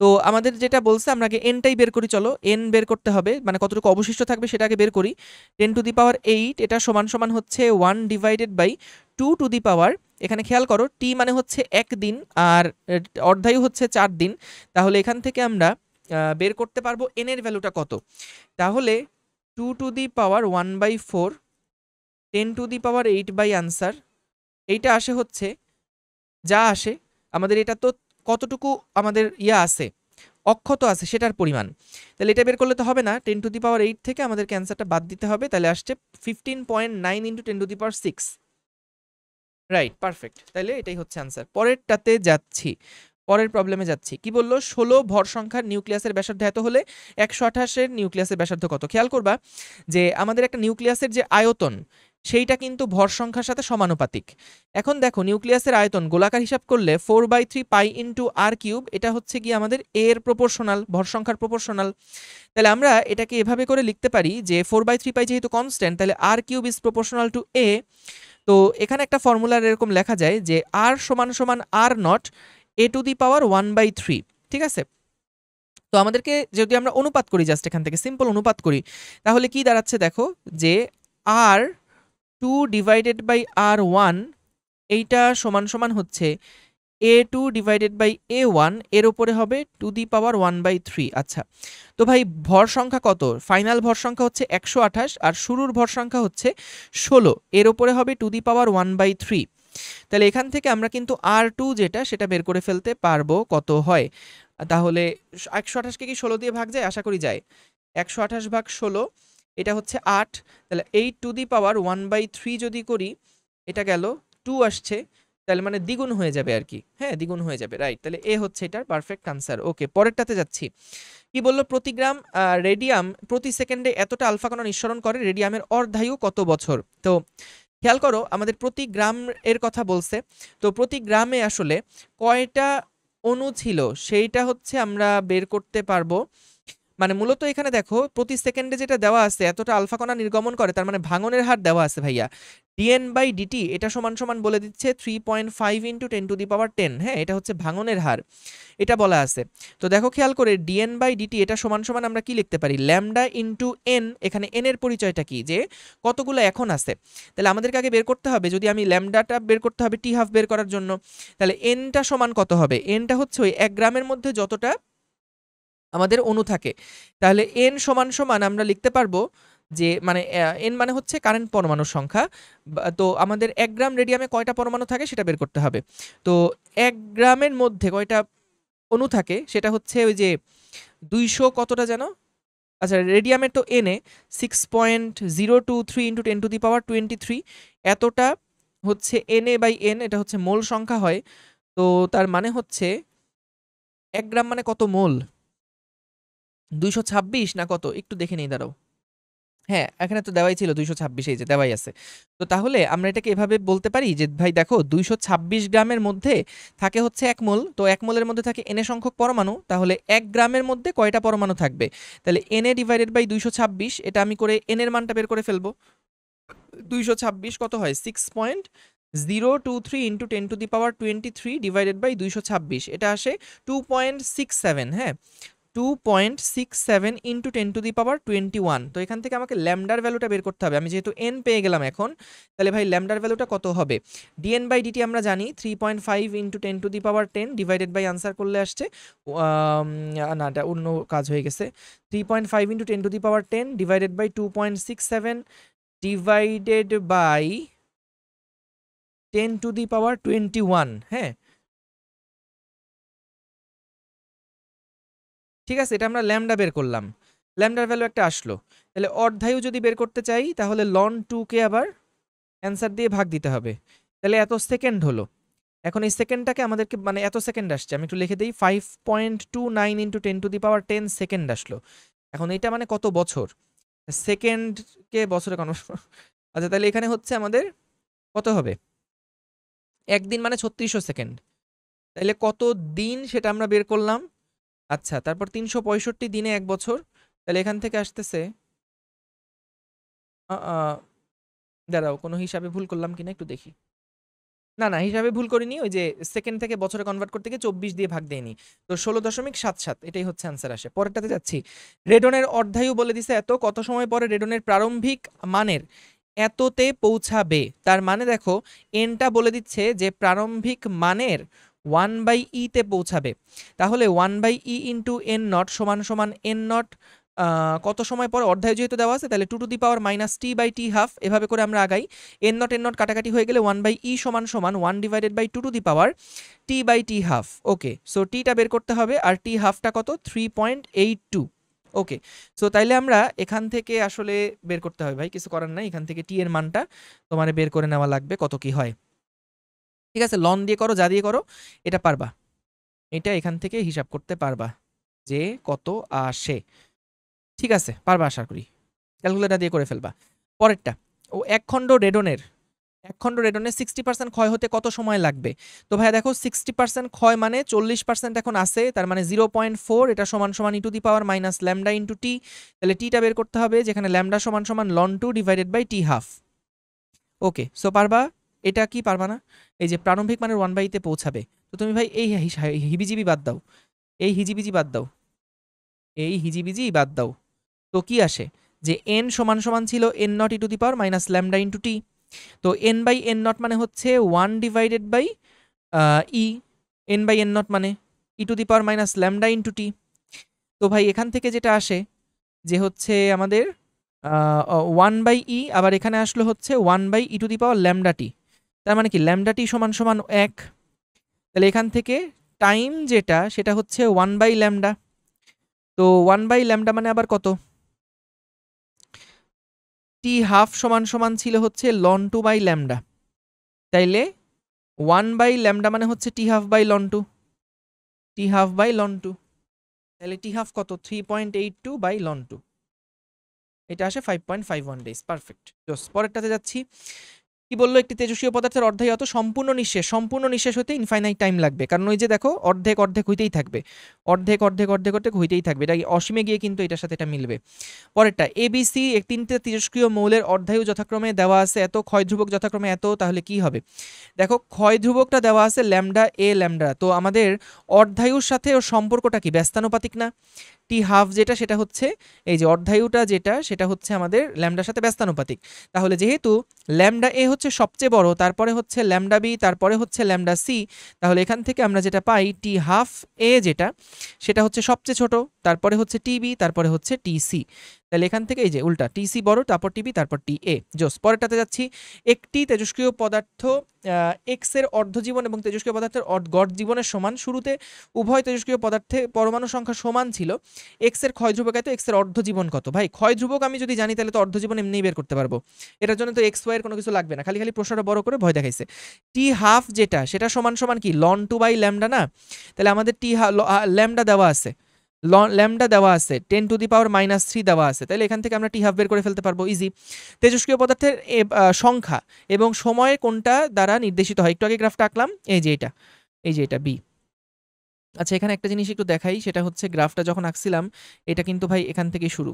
তো আমাদের যেটা বলছে আমরা আগে এনটাই বের করি চলো এন বের করতে হবে মানে কতটুকু অবশিষ্ট থাকবে সেটা আগে বের করি ten to the power eight এটা সমান সমান হচ্ছে one divided by two to the power এখানে খেয়াল করো টি মানে হচ্ছে এক দিন আর অর্ধায়ু হচ্ছে চার দিন তাহলে এখান থেকে আমরা বের করতে পারবো এনের ভ্যালুটা কত তাহলে two to the power one by four ten to the power eight by answer এইটা আসে হচ্ছে যা আসে আমাদের এটা তো কতটুকু আমাদের ইয়া আছে অক্ষত আছে সেটার পরিমাণ তাহলে এটা বের করলে তো হবে না ten to the power eight থেকে আমাদের ক্যান্সারটা বাদ দিতে হবে তাহলে আসছে fifteen point nine into ten to the power six right perfect তাহলে এটাই হচ্ছে আনসার পরেরটাতে যাচ্ছি পরের প্রবলেমে যাচ্ছি কি বললো ষোলো ভর সংখ্যার নিউক্লিয়াসের ব্যাসার্ধ এত হলে একশো আঠাশের নিউক্লিয়াসের ব্যাসার্ধ কত খেয়াল করবা যে আমাদের একটা নিউক্লিয়াসের যে আয়তন সেইটা কিন্তু ভর সংখ্যার সাথে সমানুপাতিক এখন দেখো নিউক্লিয়াসের আয়তন গোলাকার হিসাব করলে four by three pi into r cube এটা হচ্ছে গিয়ে আমাদের এর প্রপোর্শনাল ভর সংখ্যার প্রপোর্শনাল তাহলে আমরা এটাকে এভাবে করে লিখতে পারি যে ফোর বাই থ্রি পাই যেহেতু কনস্ট্যান্ট তাহলে R cube is proportional to A তো এখানে একটা ফর্মুলার এরকম লেখা যায় যে আর সমান সমান R naught A to the power one by three ঠিক আছে তো আমাদেরকে যদি আমরা অনুপাত করি জাস্ট এখান থেকে সিম্পল অনুপাত করি তাহলে কি দাঁড়াচ্ছে দেখো যে R two divided by R one এইটা সমান সমান হচ্ছে A two divided by A one এর ওপরে হবে to the power one by three আচ্ছা তো ভাই ভর সংখ্যা কত ফাইনাল ভর সংখ্যা হচ্ছে একশো আঠাশ আর শুরুর ভর সংখ্যা হচ্ছে ষোলো এর ওপরে হবে to the power one by three তাহলে এখান থেকে আমরা কিন্তু আর টু যেটা সেটা বের করে ফেলতে পারবো কত হয় তাহলে একশো আঠাশকে কি ষোলো দিয়ে ভাগ যায় আশা করি যায় একশো আঠাশ ভাগ ষোলো এটা হচ্ছে আট তাহলে eight to the power one by three যদি করি এটা গেল টু আসছে তাহলে মানে দ্বিগুণ হয়ে যাবে আর কি হ্যাঁ দ্বিগুণ হয়ে যাবে রাইট তাহলে এ হচ্ছে এটার পারফেক্ট আনসার ওকে পরেরটাতে যাচ্ছি কি বললো প্রতি গ্রাম রেডিয়াম প্রতি সেকেন্ডে এতটা আলফা কণা নিঃসরণ করে রেডিয়ামের অর্ধায়ু কত বছর তো খেয়াল করো আমাদের প্রতি গ্রাম এর কথা বলছে তো প্রতি গ্রামে আসলে কয়টা অণু ছিল সেইটা হচ্ছে আমরা বের করতে পারবো মানে মূলত এখানে দেখো প্রতি সেকেন্ডে যেটা দেওয়া আছে এতটা আলফা কণা নির্গমন করে তার মানে ভাঙনের হার দেওয়া আছে ভাইয়া ডিএন বাই ডিটি এটা সমান সমান বলে দিচ্ছে three point five into ten to the power ten হ্যাঁ এটা হচ্ছে ভাঙনের হার এটা বলা আছে তো দেখো খেয়াল করে ডিএন বাই ডিটি এটা সমান সমান আমরা কি লিখতে পারি ল্যামডা ইন্টু এন এখানে এন এর পরিচয়টা কি যে কতগুলো এখন আছে তাহলে আমাদেরকে আগে বের করতে হবে যদি আমি ল্যামডাটা বের করতে হবে টি হাফ বের করার জন্য তাহলে এনটা সমান কত হবে এনটা হচ্ছে ওই এক গ্রামের মধ্যে যতটা আমাদের অণু থাকে তাহলে এন সমান সমান আমরা লিখতে পারবো যে মানে এন মানে হচ্ছে কারেন্ট পরমাণুর সংখ্যা তো আমাদের এক গ্রাম রেডিয়ামে কয়টা পরমাণু থাকে সেটা বের করতে হবে তো এক গ্রামের মধ্যে কয়টা অণু থাকে সেটা হচ্ছে ওই যে দুইশো কতটা যেন আচ্ছা রেডিয়ামের তো এনে six point zero two three into ten to the power twenty three এতটা হচ্ছে এন এ বাই এন এটা হচ্ছে মোল সংখ্যা হয় তো তার মানে হচ্ছে এক গ্রাম মানে কত মোল দুইশো ছাব্বিশ না কত একটু দেখে নেই দাঁড়াও হ্যাঁ এখানে তো দেওয়াই ছিল দুইশো ছাব্বিশ এই যে দেওয়াই আছে তো তাহলে আমরা এটাকে এভাবে বলতে পারি যে ভাই দেখো দুইশো ছাব্বিশ গ্রামের মধ্যে থাকে হচ্ছে এক মোল তো এক মোলের মধ্যে থাকে এনে সংখ্যক পরমাণু তাহলে এক গ্রামের মধ্যে কয়টা পরমাণু থাকবে তাহলে এনে ডিভাইডেড বাই দুইশো ছাব্বিশ এটা আমি করে এনের মানটা বের করে ফেলবো দুইশো ছাব্বিশ কত হয় six point zero two three into ten to the power twenty three divided by দুইশো ছাব্বিশ এটা আসে টু পয়েন্ট সিক্স সেভেন হ্যাঁ two point six seven into ten to the power twenty one তো এখান থেকে আমাকে ল্যামডার ভ্যালুটা বের করতে হবে আমি যেহেতু এন পেয়ে গেলাম এখন তাহলে ভাই ল্যামডার ভ্যালুটা কত হবে ডিএন বাই ডিটি আমরা জানি three point five into ten to the power ten divided by answer করলে আসছে না এটা অন্য কাজ হয়ে গেছে three point five into ten to the power ten divided by two point six seven divided by ten to the power twenty one হ্যাঁ ঠিক আছে এটা আমরা ল্যামডা বের করলাম ল্যামডার ভ্যালু একটা আসলো তাহলে অর্ধায়ু যদি বের করতে চাই তাহলে লন টুকে আবার অ্যান্সার দিয়ে ভাগ দিতে হবে তাহলে এত সেকেন্ড হলো এখন এই সেকেন্ডটাকে আমাদেরকে মানে এত সেকেন্ড আসছে আমি একটু লিখে দিই five point two nine into ten to the power ten second আসলো এখন এটা মানে কত বছর সেকেন্ডকে বছরে কোনো আচ্ছা তাহলে এখানে হচ্ছে আমাদের কত হবে একদিন মানে ছত্রিশশো সেকেন্ড তাহলে কত দিন সেটা আমরা বের করলাম আচ্ছা তারপর তিনশো পঁয়ষট্টি দিনে এক বছর তাহলে এখান থেকে আসতেছে দাঁড়াও কোনো হিসাবে ভুল করলাম কিনা একটু দেখি না না হিসাবে ভুল করিনি ওই যে সেকেন্ড থেকে বছরে কনভার্ট করতে গিয়ে চব্বিশ দিয়ে ভাগ দেয়নি তো ষোলো দশমিক সাত সাত এটাই হচ্ছে আনসার আসে পরেরটাতে যাচ্ছি রেডনের অর্ধায়ু বলে দিছে এত কত সময় পরে রেডনের প্রারম্ভিক মানের এততে পৌঁছাবে তার মানে দেখো এনটা বলে দিচ্ছে যে প্রারম্ভিক মানের ওয়ান বাই ইতে পৌঁছাবে তাহলে one by e into N naught সমান সমান এন নট কত সময় পর অর্ধায় যেহেতু দেওয়া আছে তাহলে two to the power minus t by T half এভাবে করে আমরা আগাই এন নট এন নট কাটাকাটি হয়ে গেলে ওয়ান বাই ই সমান সমান one divided by two to the power T by T half okay so টিটা বের করতে হবে আর টি হাফটা কত three point eight two okay so তাইলে আমরা এখান থেকে আসলে বের করতে হবে ভাই কিছু করার নাই এখান থেকে টি এর মানটা তোমার বের করে নেওয়া লাগবে কত কি হয় ঠিক আছে লন দিয়ে করো যা দিয়ে করো এটা পারবা এটা এখান থেকে হিসাব করতে পারবা যে কত আসে ঠিক আছে পারবা আশা করি ক্যালকুলেটার দিয়ে করে ফেলবা পরেরটা ও এক খণ্ড রেডনের এক খণ্ড রেডনে সিক্সটি পার্সেন্ট ক্ষয় হতে কত সময় লাগবে তো ভাইয়া দেখো সিক্সটি পার্সেন্ট ক্ষয় মানে চল্লিশ পার্সেন্ট এখন আছে তার মানে জিরো পয়েন্ট ফোর এটা সমান সমান e to the power minus lambda into t তাহলে টিটা বের করতে হবে যেখানে ল্যামডা সমান সমান ln two divided by T half okay so পারবা এটা কি পারবা না এই যে প্রারম্ভিক মানের ওয়ান বাইতে পৌঁছাবে তো তুমি ভাই এই হিবিজিবি বাদ দাও এই হিজিবিজি বাদ দাও এই হিজিবিজি বাদ দাও তো কি আসে যে এন সমান সমান ছিল N naught E two the power minus lambda into t তো এন বাই এন নট মানে হচ্ছে one divided by e N by N naught মানে e two the power minus lambda into t তো ভাই এখান থেকে যেটা আসে যে হচ্ছে আমাদের ওয়ান বাই ই আবার এখানে আসলো হচ্ছে one by e two the power lambda t তার মানে কি ল্যামডাটি সমান সমান এক তাহলে এখান থেকে টাইম যেটা সেটা হচ্ছে ওয়ান বাই ল্যামডা তো ওয়ান বাই ল্যামডা মানে আবার কত টি হাফ সমান সমান ছিল হচ্ছে লন টু বাই ল্যামডা তাইলে ওয়ান বাই ল্যামডা মানে হচ্ছে t half by ln two t half by ln two তাহলে টি হাফ কত three point eight two by ln two এটা আসে five point five one days perfect জোস পরেরটাতে যাচ্ছি কি বললো একটি তেজস্বীয় পদার্থের অত সম্পূর্ণ নিঃশেষ সম্পূর্ণ নিঃশেষ হতে ইনফাইনাইট টাইম লাগবে কারণ ওই যে দেখো অর্ধেক অর্ধেক হইতেই থাকবে অর্ধেক অর্ধেক অর্ধেক অর্ধেক হইতেই থাকবে এটা অসীমে গিয়ে কিন্তু এটার সাথে এটা মিলবে পরেরটা এবিসি তিনটে তেজস্ক্রিয় মৌলের অর্ধায়ু যথাক্রমে দেওয়া আছে এত ক্ষয় ধ্রুবক যথাক্রমে এত তাহলে কি হবে দেখো ক্ষয় ধ্রুবকটা দেওয়া আছে ল্যামডা এ ল্যামডা তো আমাদের অর্ধায়ুর সাথে ওর সম্পর্কটা কি ব্যস্তানুপাতিক না টি হাফ যেটা সেটা হচ্ছে এই যে অর্ধায়ুটা যেটা সেটা হচ্ছে আমাদের ল্যামডার সাথে ব্যস্তানুপাতিক তাহলে যেহেতু ল্যামডা এ হচ্ছে সবচেয়ে বড় তারপরে হচ্ছে ল্যামডা বি তারপরে হচ্ছে ল্যামডা সি তাহলে এখান থেকে আমরা যেটা পাই টি হাফ এ যেটা সেটা হচ্ছে সবচেয়ে ছোট তারপরে হচ্ছে টি বি তারপরে হচ্ছে টি সি তাহলে এখান থেকে এই যে উল্টা টিসি বড় তারপর টিবি তারপর টি এ জোস পরেরটাতে যাচ্ছি একটি তেজস্ক্রিয় পদার্থ এক্স এর অর্ধজীবন এবং তেজস্ক্রিয় পদার্থের গড় জীবনের সমান শুরুতে উভয় তেজস্ক্রিয় পদার্থে পরমাণু সংখ্যা সমান ছিল এক্স এর ক্ষয় ধ্রুবক এত এক্স এর অর্ধজীবন কত ভাই ক্ষয় ধ্রুবক আমি যদি জানি তাহলে তো অর্ধজীবন এমনিই বের করতে পারবো এটার জন্য তো এক্স ওয়াই এর কোনো কিছু লাগবে না খালি খালি প্রশ্নটা বড় করে ভয় দেখাইছে টি হাফ যেটা সেটা সমান সমান কি লন টু বাই ল্যামডা না তাহলে আমাদের টি ল্যামডা দেওয়া আছে ল্যামডা দেওয়া আছে ten to the power minus three দেওয়া আছে তাহলে এখান থেকে আমরা টি হাফ বের করে ফেলতে পারবো ইজি তেজস্ক্রিয় পদার্থের সংখ্যা এবং সময় কোনটা দ্বারা নির্দেশিত হয় একটু আগে গ্রাফটা আঁকলাম এই যে এটা এই যে এটা বি আচ্ছা এখানে একটা জিনিস একটু দেখাই সেটা হচ্ছে গ্রাফটা যখন আঁকছিলাম এটা কিন্তু ভাই এখান থেকে শুরু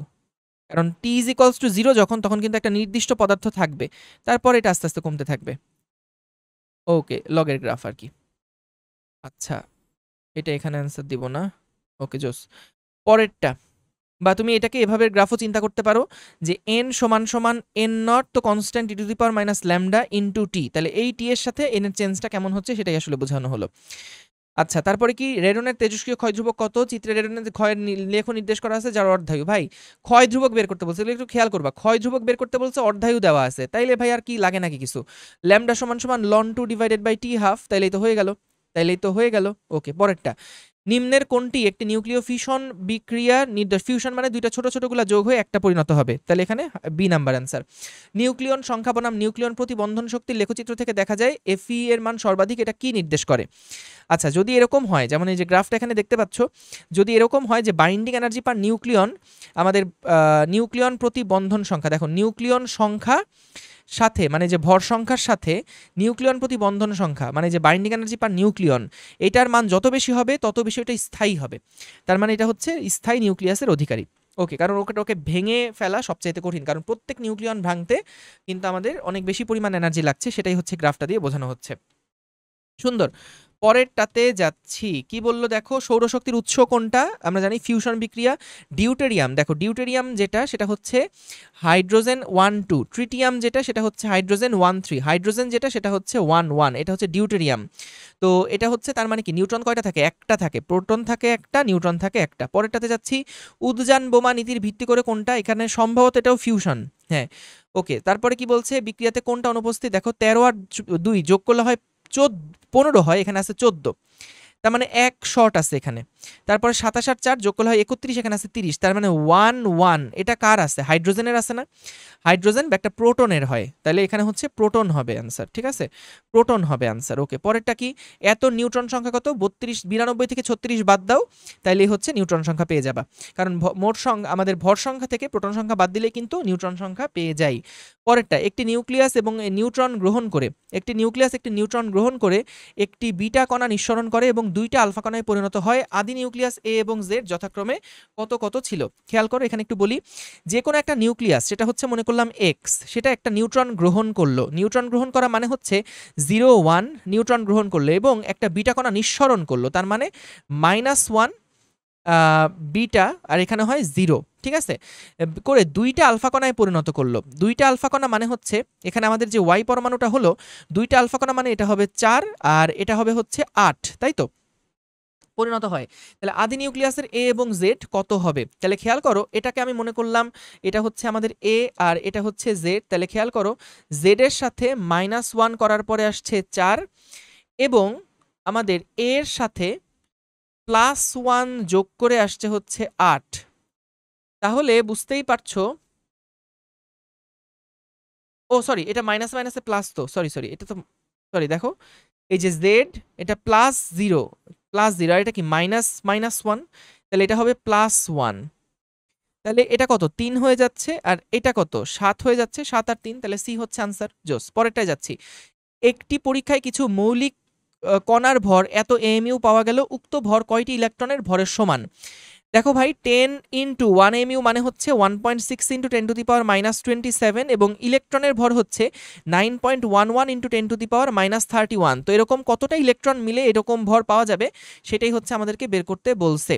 কারণ t is equals to zero যখন তখন কিন্তু একটা নির্দিষ্ট পদার্থ থাকবে তারপর এটা আস্তে আস্তে কমতে থাকবে ওকে লগের গ্রাফ আর কি আচ্ছা এটা এখানে অ্যান্সার দিব না ওকে জোস পরেরটা বা তুমি এটাকে এভাবে গ্রাফও চিন্তা করতে পারো যে এন সমান সমান এন নট তো constant e two the power minus lambda into t তাহলে এই টি এর সাথে এনের চেঞ্জটা কেমন হচ্ছে সেটাই আসলে বোঝানো হলো আচ্ছা তারপরে কি রেডনের তেজস্ক্রিয় ক্ষয় ধ্রুবক কত চিত্রে রেডনের ক্ষয়ের লেখ নির্দেশ করা আছে যার অর্ধায়ু ভাই ক্ষয় ধ্রুবক বের করতে বলছে একটু খেয়াল করবা ক্ষয় ধ্রুবক বের করতে বলছে অর্ধায়ু দেওয়া আছে তাইলে ভাই আর কি লাগে নাকি কিছু ল্যামডা সমান সমান ln two divided by T half তাইলেই তো হয়ে গেল তাইলেই তো হয়ে গেল ওকে পরেরটা নিম্নের কোনটি একটি নিউক্লিয় ফিউশন বিক্রিয়া নির্দেশ ফিউশন মানে দুইটা ছোট ছোটগুলো যোগ হয়ে একটা পরিণত হবে তাহলে এখানে বি নাম্বার অ্যান্সার নিউক্লিয়ন সংখ্যা বনাম নিউক্লিয়ন প্রতি শক্তির লেখচিত্র থেকে দেখা যায় এফই এর মান সর্বাধিক এটা কি নির্দেশ করে আচ্ছা যদি এরকম হয় যেমন এই যে গ্রাফটা এখানে দেখতে পাচ্ছ যদি এরকম হয় যে বাইন্ডিং এনার্জি পার নিউক্লিয়ন আমাদের নিউক্লিয়ন প্রতি বন্ধন সংখ্যা দেখো নিউক্লিয়ন সংখ্যা সাথে মানে যে ভর সংখ্যার সাথে নিউক্লিয়ন প্রতি বন্ধন সংখ্যা মানে যে বাইন্ডিং এনার্জি পার নিউক্লিয়ন এটার মান যত বেশি হবে তত বেশি ওটা স্থায়ী হবে তার মানে এটা হচ্ছে স্থায়ী নিউক্লিয়াসের অধিকারী ওকে কারণ ওকে ওকে ভেঙে ফেলা সবচাইতে কঠিন কারণ প্রত্যেক নিউক্লিয়ন ভাঙতে কিন্তু আমাদের অনেক বেশি পরিমাণ এনার্জি লাগছে সেটাই হচ্ছে গ্রাফটা দিয়ে বোঝানো হচ্ছে সুন্দর পরেরটাতে যাচ্ছি কি বললো দেখো সৌরশক্তির উৎস কোনটা আমরা জানি ফিউশন বিক্রিয়া ডিউটেরিয়াম দেখো ডিউটেরিয়াম যেটা সেটা হচ্ছে হাইড্রোজেন ওয়ান টু ট্রিটিয়াম যেটা সেটা হচ্ছে হাইড্রোজেন ওয়ান থ্রি হাইড্রোজেন যেটা সেটা হচ্ছে ওয়ান ওয়ান এটা হচ্ছে ডিউটেরিয়াম তো এটা হচ্ছে তার মানে কি নিউট্রন কয়টা থাকে একটা থাকে প্রোটন থাকে একটা নিউট্রন থাকে একটা পরেরটাতে যাচ্ছি উদযান বোমা নীতির ভিত্তি করে কোনটা এখানে সম্ভবত এটাও ফিউশন হ্যাঁ ওকে তারপরে কি বলছে বিক্রিয়াতে কোনটা অনুপস্থিত দেখো তেরো আর দুই যোগ করলে হয় চোদ্দ পনেরো হয় এখানে আছে চোদ্দ তার মানে এক শট আছে এখানে তারপরে সাতাশ আর চার যোগ করলে হয় একত্রিশ এখানে আছে তিরিশ তার মানে ওয়ান ওয়ান এটা কার আছে হাইড্রোজেনের আছে না হাইড্রোজেন একটা প্রোটনের হয় তাহলে এখানে হচ্ছে প্রোটন হবে অ্যান্সার ঠিক আছে প্রোটন হবে অ্যান্সার ওকে পরেরটা কি এত নিউট্রন সংখ্যা কত বত্রিশ বিরানব্বই থেকে ছত্রিশ বাদ দাও তাইলে হচ্ছে নিউট্রন সংখ্যা পেয়ে যাবা কারণ মোট সংখ্যা আমাদের ভর সংখ্যা থেকে প্রোটন সংখ্যা বাদ দিলে কিন্তু নিউট্রন সংখ্যা পেয়ে যাই পরেরটা একটি নিউক্লিয়াস এবং নিউট্রন গ্রহণ করে একটি নিউক্লিয়াস একটি নিউট্রন গ্রহণ করে একটি বিটা কণা নিঃসরণ করে এবং দুইটা আলফা কণায় পরিণত হয় আদি আদি নিউক্লিয়াস এ এবং জেড যথাক্রমে কত কত ছিল খেয়াল করো এখানে একটু বলি যে কোনো একটা নিউক্লিয়াস সেটা হচ্ছে মনে করলাম এক্স সেটা একটা নিউট্রন গ্রহণ করলো নিউট্রন গ্রহণ করা মানে হচ্ছে জিরো ওয়ান নিউট্রন গ্রহণ করলো এবং একটা বিটা কণা নিঃসরণ করলো তার মানে মাইনাস ওয়ান বিটা আর এখানে হয় জিরো ঠিক আছে করে দুইটা আলফা কণায় পরিণত করলো দুইটা আলফা কণা মানে হচ্ছে এখানে আমাদের যে ওয়াই পরমাণুটা হলো দুইটা আলফা কণা মানে এটা হবে চার আর এটা হবে হচ্ছে আট তাই তো পরিণত হয় তাহলে আদি নিউক্লিয়াসের এ এবং জেড কত হবে তাহলে খেয়াল করো এটাকে আমি মনে করলাম এটা হচ্ছে আমাদের এ আর এটা হচ্ছে জেড তাহলে খেয়াল করো জেডের সাথে মাইনাস ওয়ান করার পরে আসছে চার এবং আমাদের এর সাথে প্লাস ওয়ান যোগ করে আসছে হচ্ছে আট তাহলে বুঝতেই পারছো ও সরি এটা মাইনাস মাইনাসে প্লাস তো সরি সরি এটা তো সরি দেখো এই যে জেড এটা প্লাস জিরো প্লাস জিরো আর এটা কি মাইনাস মাইনাস ওয়ান তাহলে এটা হবে প্লাস ওয়ান তাহলে এটা কত তিন হয়ে যাচ্ছে আর এটা কত সাত হয়ে যাচ্ছে সাত আর তিন তাহলে সি হচ্ছে আনসার জোস পরেরটায় যাচ্ছি একটি পরীক্ষায় কিছু মৌলিক কণার ভর এত এমইউ পাওয়া গেল উক্ত ভর কয়টি ইলেকট্রনের ভরের সমান দেখো ভাই ten into one M U মানে হচ্ছে one point six into ten to the power minus twenty seven এবং ইলেকট্রনের ভর হচ্ছে nine point one one into ten to the power minus thirty one তো এরকম কতটা ইলেকট্রন মিলে এরকম ভর পাওয়া যাবে সেটাই হচ্ছে আমাদেরকে বের করতে বলছে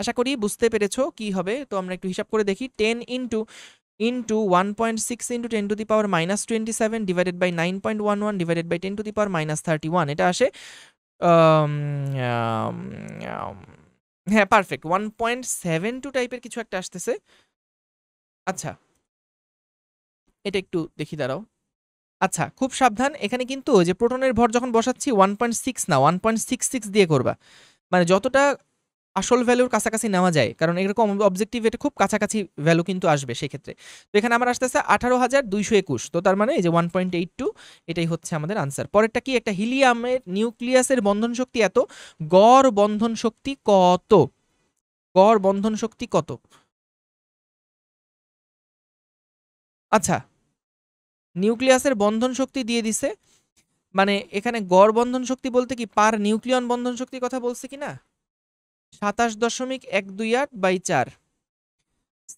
আশা করি বুঝতে পেরেছো কি হবে তো আমরা একটু হিসাব করে দেখি ten into into one point six into ten to the power minus twenty seven divided by nine point one one divided by ten to the power minus thirty one এটা আসে um, um, um, হ্যাঁ perfect one point seven two টাইপের কিছু একটা আসতেছে আচ্ছা এটা একটু দেখি দাঁড়াও আচ্ছা খুব সাবধান এখানে কিন্তু যে প্রোটনের ভর যখন বসাচ্ছি ওয়ান পয়েন্ট সিক্স না ওয়ান পয়েন্ট সিক্স সিক্স দিয়ে করবা মানে যতটা আসল ভ্যালুর কাছাকাছি নেওয়া যায় কারণ এরকম অবজেক্টিভ এটা খুব কাছাকাছি ভ্যালু কিন্তু আসবে সেক্ষেত্রে তো এখানে আমার আসতেছে আঠারো হাজার দুইশো একুশ তো তার মানে এই যে ওয়ান পয়েন্ট এইট টু এটাই হচ্ছে আমাদের আনসার পরেরটা কি একটা হিলিয়ামের নিউক্লিয়াসের বন্ধন শক্তি এত গড় বন্ধন শক্তি কত গড় বন্ধন শক্তি কত আচ্ছা নিউক্লিয়াসের বন্ধন শক্তি দিয়ে দিছে মানে এখানে গড় বন্ধন শক্তি বলতে কি পার নিউক্লিয়ন বন্ধন শক্তির কথা বলছে কি না সাতাশ দশমিক এক দুই আট বাই চার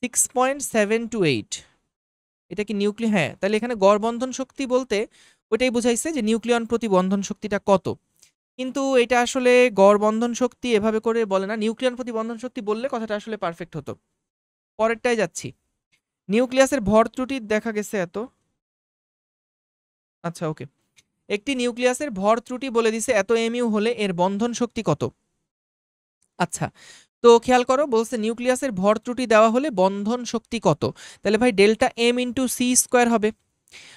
six point seven two eight এটা কি নিউক্লিয় হ্যাঁ তাহলে এখানে গড় বন্ধন শক্তি বলতে ওইটাই বোঝাইছে যে নিউক্লিয়ন প্রতি বন্ধন শক্তিটা কত কিন্তু এটা আসলে গড় বন্ধন শক্তি এভাবে করে বলে না নিউক্লিয়ন প্রতি বন্ধন শক্তি বললে কথাটা আসলে পারফেক্ট হতো পরেরটাই যাচ্ছি নিউক্লিয়াসের ভর ত্রুটি দেখা গেছে এত আচ্ছা ওকে একটি নিউক্লিয়াসের ভর ত্রুটি বলে দিছে এত এমইউ হলে এর বন্ধন শক্তি কত আচ্ছা তো খেয়াল করো বলছে নিউক্লিয়াসের ভর ত্রুটি দেওয়া হলে বন্ধন শক্তি কত তাহলে ভাই delta M into C square হবে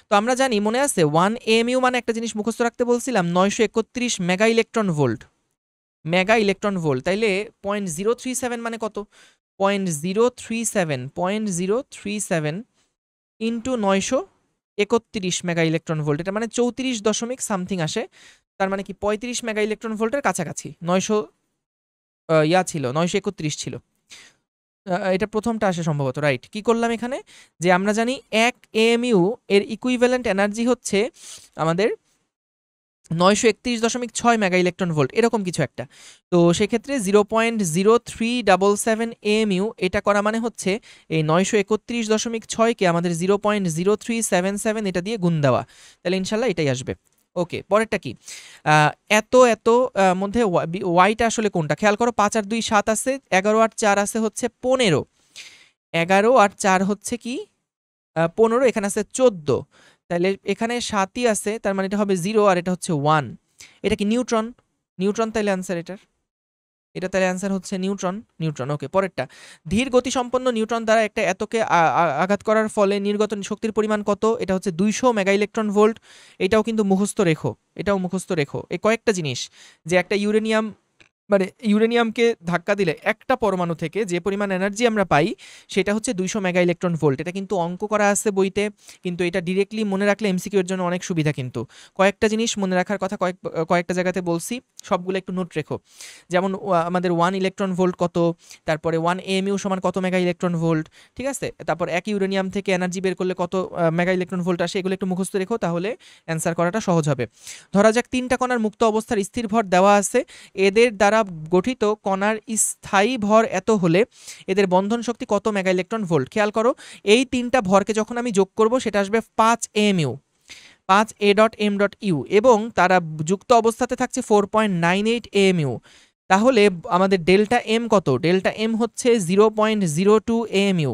তো আমরা জানি মনে আছে ওয়ান এম ইউ মানে একটা জিনিস মুখস্থ রাখতে বলছিলাম নয়শো একত্রিশ mega electron volt mega electron volt তাইলে পয়েন্ট জিরো থ্রি সেভেন মানে কত point zero three seven point zero three seven into নয়শো একত্রিশ মেগা ইলেকট্রন ভোল্ট এটা মানে চৌত্রিশ দশমিক সামথিং আসে তার মানে কি পঁয়ত্রিশ মেগা ইলেকট্রন ভোল্টের কাছাকাছি নয়শো ইয়া ছিল নয়শো একত্রিশ ছিল এটা প্রথমটা আসে সম্ভবত রাইট কি করলাম এখানে যে আমরা জানি এক এএমইউ এর ইকুইভ্যালেন্ট এনার্জি হচ্ছে আমাদের নয়শো একত্রিশ দশমিক ছয় মেগা ইলেকট্রন ভোল্ট এরকম কিছু একটা তো সেক্ষেত্রে zero point zero three double seven AMU এটা করা মানে হচ্ছে এই নয়শো একত্রিশ দশমিক ছয়কে আমাদের zero point zero three seven seven এটা দিয়ে গুন দেওয়া তাহলে ইনশাল্লাহ এটাই আসবে ওকে পরেরটা কি এত এত মধ্যে ওয়াইটা আসলে কোনটা খেয়াল করো পাঁচ আর দুই সাত আছে এগারো আর চার আছে হচ্ছে পনেরো এগারো আর চার হচ্ছে কি পনেরো এখানে আছে চোদ্দ তাহলে এখানে সাতই আছে তার মানে এটা হবে জিরো আর এটা হচ্ছে ওয়ান এটা কি নিউট্রন নিউট্রন তাইলে আনসার এটার এটা তাহলে অ্যান্সার হচ্ছে নিউট্রন নিউট্রন ওকে পরেরটা ধীর গতিসম্পন্ন নিউট্রন দ্বারা একটা এতকে আঘাত করার ফলে নির্গত শক্তির পরিমাণ কত এটা হচ্ছে দুইশো মেগা ইলেকট্রন ভোল্ট এটাও কিন্তু মুখস্থ রেখো এটাও মুখস্থ রেখো এ কয়েকটা জিনিস যে একটা ইউরেনিয়াম মানে ইউরেনিয়ামকে ধাক্কা দিলে একটা পরমাণু থেকে যে পরিমাণ এনার্জি আমরা পাই সেটা হচ্ছে দুইশো মেগা ইলেকট্রন ভোল্ট এটা কিন্তু অঙ্ক করা আছে বইতে কিন্তু এটা ডিরেক্টলি মনে রাখলে এমসিকিউর জন্য অনেক সুবিধা কিন্তু কয়েকটা জিনিস মনে রাখার কথা কয়েক কয়েকটা জায়গাতে বলছি সবগুলো একটু নোট রেখো যেমন আমাদের ওয়ান ইলেকট্রন ভোল্ট কত তারপরে ওয়ান এমইউ সমান কত মেগা ইলেকট্রন ভোল্ট ঠিক আছে তারপর এক ইউরেনিয়াম থেকে এনার্জি বের করলে কত মেগা ইলেকট্রন ভোল্ট আসে এগুলো একটু মুখস্থ রেখো তাহলে অ্যান্সার করাটা সহজ হবে ধরা যাক তিনটা কণার মুক্ত অবস্থার স্থির ভর দেওয়া আছে এদের দ্বারা দ্বারা গঠিত কণার স্থায়ী ভর এত হলে এদের বন্ধন শক্তি কত মেগা ইলেকট্রন ভোল্ট খেয়াল করো এই তিনটা ভরকে যখন আমি যোগ করব সেটা আসবে পাঁচ এম ইউ পাঁচ A dot M dot U এবং তারা যুক্ত অবস্থাতে থাকছে four point nine eight M U তাহলে আমাদের ডেল্টা এম কত ডেল্টা এম হচ্ছে zero point zero two M U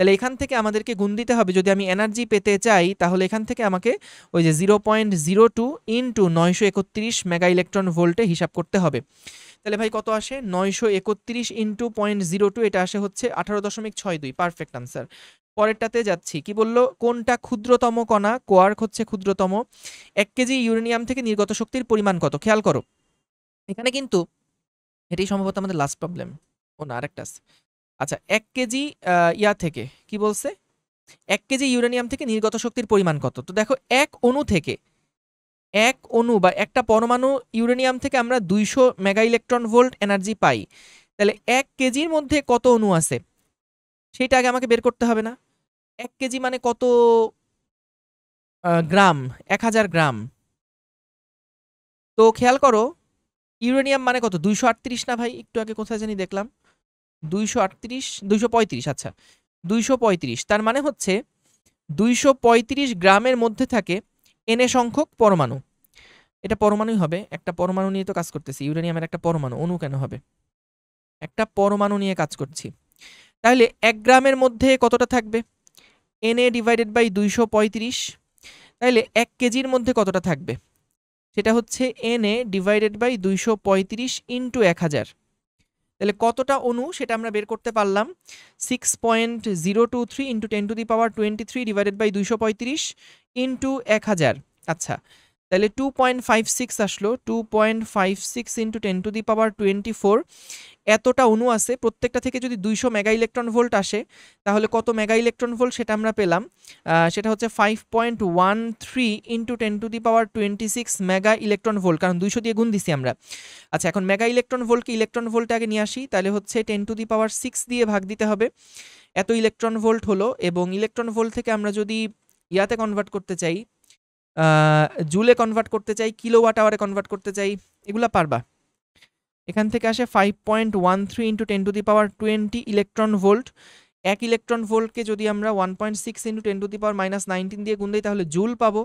তাহলে এখান থেকে আমাদেরকে গুণ দিতে হবে যদি আমি এনার্জি পেতে চাই তাহলে এখান থেকে আমাকে ওই যে zero point zero two into নয়শো একত্রিশ মেগা ইলেকট্রন ভোল্টে হিসাব করতে হবে তাহলে ভাই কত আসে নয়শো একত্রিশ ইন্টু পয়েন্ট জিরো টু এটা আসে হচ্ছে আঠারো দশমিক ছয় দুই পারফেক্ট আনসার পরেরটাতে যাচ্ছি কি বললো কোনটা ক্ষুদ্রতম কণা কোয়ার্ক হচ্ছে ক্ষুদ্রতম এক কেজি ইউরেনিয়াম থেকে নির্গত শক্তির পরিমাণ কত খেয়াল করো এখানে কিন্তু এটাই সম্ভবত আমাদের লাস্ট প্রবলেম ও না আরেকটা আচ্ছা এক কেজি ইয়া থেকে কি বলছে এক কেজি ইউরেনিয়াম থেকে নির্গত শক্তির পরিমাণ কত তো দেখো এক অণু থেকে এক অণু বা একটা পরমাণু ইউরেনিয়াম থেকে আমরা দুইশো মেগা ইলেকট্রন ভোল্ট এনার্জি পাই তাহলে এক কেজির মধ্যে কত অণু আছে সেটা আগে আমাকে বের করতে হবে না এক কেজি মানে কত গ্রাম এক হাজার গ্রাম তো খেয়াল করো ইউরেনিয়াম মানে কত দুইশো আটত্রিশ না ভাই একটু আগে কোথায় জানি দেখলাম দুইশো আটত্রিশ দুইশো পঁয়ত্রিশ আচ্ছা দুইশো পঁয়ত্রিশ তার মানে হচ্ছে দুইশো পঁয়ত্রিশ গ্রামের মধ্যে থাকে এনে সংখ্যক পরমাণু এটা পরমাণুই হবে একটা পরমাণু নিয়ে তো কাজ করতেছি ইউরেনিয়ামের একটা পরমাণু অনু কেন হবে একটা পরমাণু নিয়ে কাজ করছি তাহলে এক গ্রামের মধ্যে কতটা থাকবে এন এ ডিভাইডেড বাই দুইশো পঁয়ত্রিশ তাহলে এক কেজির মধ্যে কতটা থাকবে সেটা হচ্ছে এন এ ডিভাইডেড বাই দুইশো পঁয়ত্রিশ ইন্টু এক হাজার তাহলে কতটা অনু সেটা আমরা বের করতে পারলাম six point zero two three into ten to the power twenty three divided by দুইশো পঁয়ত্রিশ ইন্টু এক হাজার আচ্ছা তাহলে টু পয়েন্ট ফাইভ সিক্স আসলো two point five six into ten to the power twenty four এতটা অনু আছে প্রত্যেকটা থেকে যদি দুইশো মেগা ইলেকট্রন ভোল্ট আসে তাহলে কত মেগা ইলেকট্রন ভোল্ট সেটা আমরা পেলাম সেটা হচ্ছে five point one three into ten to the power twenty six mega electron volt কারণ দুইশো দিয়ে গুণ দিছি আমরা আচ্ছা এখন মেগা ইলেকট্রন ভোল্টকে ইলেকট্রন ভোল্টে আগে নিয়ে আসি তাহলে হচ্ছে ten to the power six দিয়ে ভাগ দিতে হবে এত ইলেকট্রন ভোল্ট হলো এবং ইলেকট্রন ভোল্ট থেকে আমরা যদি ইয়াতে কনভার্ট করতে চাই জুলে কনভার্ট করতে চাই কিলোওয়াট আওয়ারে কনভার্ট করতে চাই এগুলো পারবা এখান থেকে আসে five point one three into ten to the power twenty electron volt এক ইলেকট্রন ভোল্টকে যদি আমরা one point six into ten to the power minus nineteen দিয়ে গুণ দিই তাহলে জুল পাবো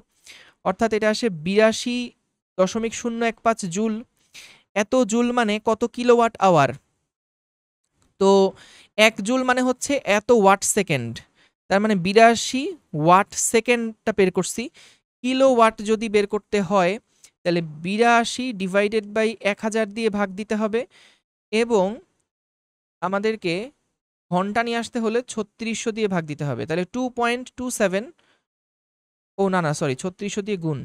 অর্থাৎ এটা আসে বিরাশি দশমিক শূন্য এক পাঁচ জুল এত জুল মানে কত কিলোওয়াট আওয়ার তো এক জুল মানে হচ্ছে এত ওয়াট সেকেন্ড তার মানে বিরাশি ওয়াট সেকেন্ডটা বের করছি কিলোওয়াট যদি বের করতে হয় তাহলে বিরাশি ডিভাইডেড বাই এক হাজার দিয়ে ভাগ দিতে হবে এবং আমাদেরকে ঘন্টা নিয়ে আসতে হলে ছত্রিশশো দিয়ে ভাগ দিতে হবে তাহলে টু পয়েন্ট টু সেভেন ও না না সরি ছত্রিশশো দিয়ে গুণ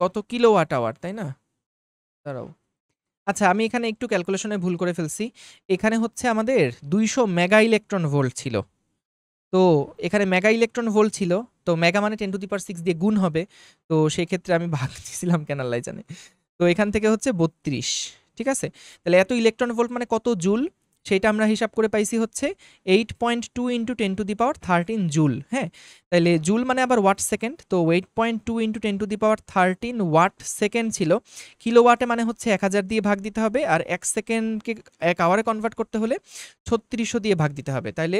কত কিলোওয়াট আওয়ার তাই না দাঁড়াও আচ্ছা আমি এখানে একটু ক্যালকুলেশনে ভুল করে ফেলছি এখানে হচ্ছে আমাদের দুইশো মেগা ইলেকট্রন ভোল্ট ছিল তো এখানে মেগা ইলেকট্রন ভোল্ট ছিল তো মেগা মানে ten to the power six দিয়ে গুণ হবে তো সেই ক্ষেত্রে আমি ভাগ দিয়েছিলাম কেন জানে তো এখান থেকে হচ্ছে বত্রিশ ঠিক আছে তাহলে এত ইলেকট্রন ভোল্ট মানে কত জুল সেটা আমরা হিসাব করে পাইছি হচ্ছে eight point two into ten to the power thirteen joule হ্যাঁ তাহলে জুল মানে আবার ওয়াট সেকেন্ড তো eight point two into ten to the power thirteen watt second ছিল কিলো ওয়াটে মানে হচ্ছে এক হাজার দিয়ে ভাগ দিতে হবে আর এক সেকেন্ডকে এক আওয়ারে কনভার্ট করতে হলে ছত্রিশশো দিয়ে ভাগ দিতে হবে তাহলে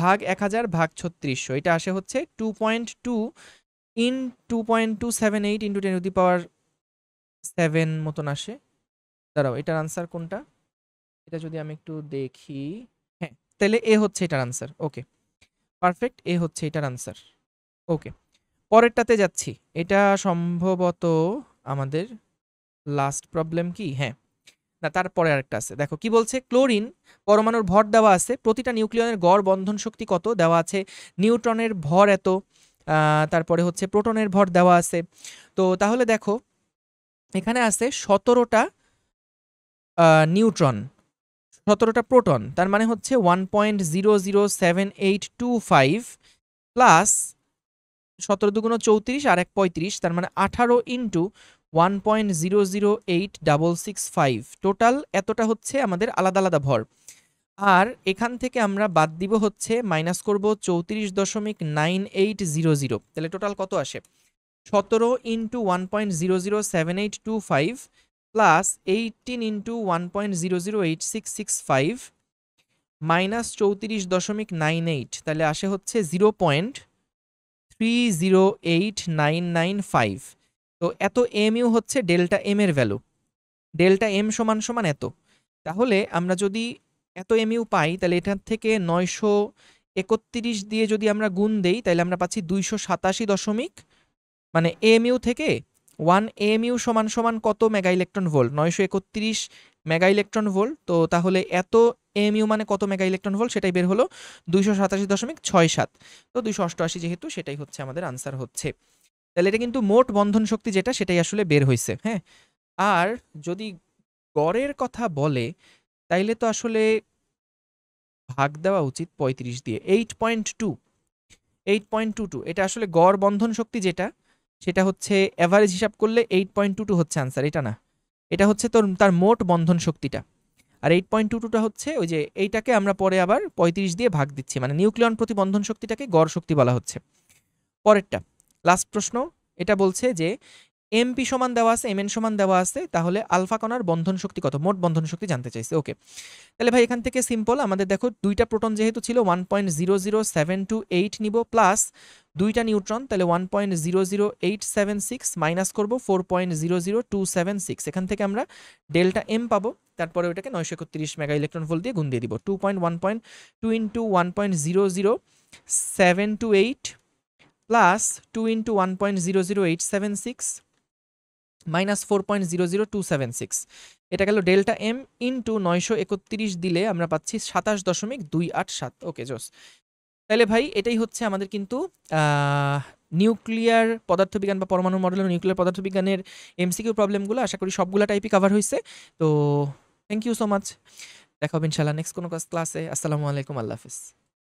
ভাগ এক হাজার ভাগ ছত্রিশশো এটা আসে হচ্ছে two point two in two point two seven eight into ten to the power seven মতন আসে দাঁড়াও এটার আনসার কোনটা এটা যদি আমি একটু দেখি হ্যাঁ তাহলে এ হচ্ছে এটার আনসার ওকে পারফেক্ট এ হচ্ছে এটার আনসার ওকে পরেরটাতে যাচ্ছি এটা সম্ভবত আমাদের লাস্ট প্রবলেম কি হ্যাঁ না তারপরে আরেকটা আছে দেখো কি বলছে ক্লোরিন পরমাণুর ভর দেওয়া আছে প্রতিটা নিউক্লিয়নের গড় বন্ধন শক্তি কত দেওয়া আছে নিউট্রনের ভর এত তারপরে হচ্ছে প্রোটনের ভর দেওয়া আছে তো তাহলে দেখো এখানে আছে সতেরোটা নিউট্রন সতেরোটা প্রোটন তার মানে হচ্ছে one point zero zero seven eight two five plus সতেরো দুগুণ চৌত্রিশ আর এক পঁয়ত্রিশ তার মানে আঠারো into one point zero zero eight double six five total এতটা হচ্ছে আমাদের আলাদা আলাদা ভর আর এখান থেকে আমরা বাদ দিব হচ্ছে মাইনাস করব চৌত্রিশ দশমিক নাইন এইট জিরো জিরো তাহলে টোটাল কত আসে সতেরো into one point zero zero seven eight two five plus eighteen into one point zero zero eight six six five minus চৌত্রিশ দশমিক নাইন এইট তাহলে আসে হচ্ছে zero point three zero eight nine nine five তো এত এম ইউ হচ্ছে ডেল্টা এম এর ভ্যালু ডেল্টা এম সমান সমান এত তাহলে আমরা যদি এত এম ইউ পাই তাহলে এটার থেকে নয়শো একত্রিশ দিয়ে যদি আমরা গুণ দেই তাহলে আমরা পাচ্ছি দুইশো সাতাশি দশমিক মানে এম ইউ থেকে ওয়ান এমইউ সমান সমান কত মেগা ইলেকট্রন ভোল্ট নয়শো একত্রিশ মেগা ইলেকট্রন ভোল্ট তো তাহলে এত এমইউ মানে কত মেগা ইলেকট্রন ভোল্ট সেটাই বের হলো দুইশো সাতাশি দশমিক ছয় সাত তো দুইশো অষ্টআশি যেহেতু সেটাই হচ্ছে আমাদের আনসার হচ্ছে তাহলে এটা কিন্তু মোট বন্ধন শক্তি যেটা সেটাই আসলে বের হয়েছে হ্যাঁ আর যদি গড়ের কথা বলে তাইলে তো আসলে ভাগ দেওয়া উচিত পঁয়ত্রিশ দিয়ে eight point two eight point two two এটা আসলে গড় বন্ধন শক্তি যেটা সেটা হচ্ছে অ্যাভারেজ হিসাব করলে এইট পয়েন্ট টু টু হচ্ছে আনসার এটা না এটা হচ্ছে তোর তার মোট বন্ধন শক্তিটা আর এইট পয়েন্ট টু টুটা হচ্ছে ওই যে এইটাকে আমরা পরে আবার পঁয়ত্রিশ দিয়ে ভাগ দিচ্ছি মানে নিউক্লিয়ন প্রতি বন্ধন শক্তিটাকে গড় শক্তি বলা হচ্ছে পরেরটা লাস্ট প্রশ্ন এটা বলছে যে এমপি সমান দেওয়া আছে এমএন সমান দেওয়া আছে তাহলে আলফা কণার বন্ধন শক্তি কত মোট বন্ধন শক্তি জানতে চাইছে ওকে তাহলে ভাই এখান থেকে সিম্পল আমাদের দেখো দুইটা প্রোটন যেহেতু ছিল one point zero zero seven two eight নিব প্লাস দুইটা নিউট্রন তাহলে one point zero zero eight seven six minus করবো four point zero zero two seven six এখান থেকে আমরা ডেল্টা এম পাবো তারপরে ওইটাকে নয়শো একত্রিশ মেগা ইলেকট্রন ভোল্ট দিয়ে গুণ দিয়ে দিব two point one point two into one point zero zero seven two eight plus two into one point zero zero eight seven six minus four point zero zero two seven six এটা গেল ডেল্টা এম ইন্টু নয়শো একত্রিশ দিলে আমরা পাচ্ছি সাতাশ দশমিক দুই আট সাত ওকে জোস তাহলে ভাই এটাই হচ্ছে আমাদের কিন্তু নিউক্লিয়ার পদার্থবিজ্ঞান বা পরমাণু মডেল নিউক্লিয়ার পদার্থবিজ্ঞানের এমসিকিউ প্রবলেমগুলো আশা করি সবগুলো টাইপই কভার হয়েছে তো থ্যাংক ইউ সো মাচ দেখা হবে নেক্সট কোনো ক্লাসে আসসালামু আলাইকুম আল্লাহ হাফিজ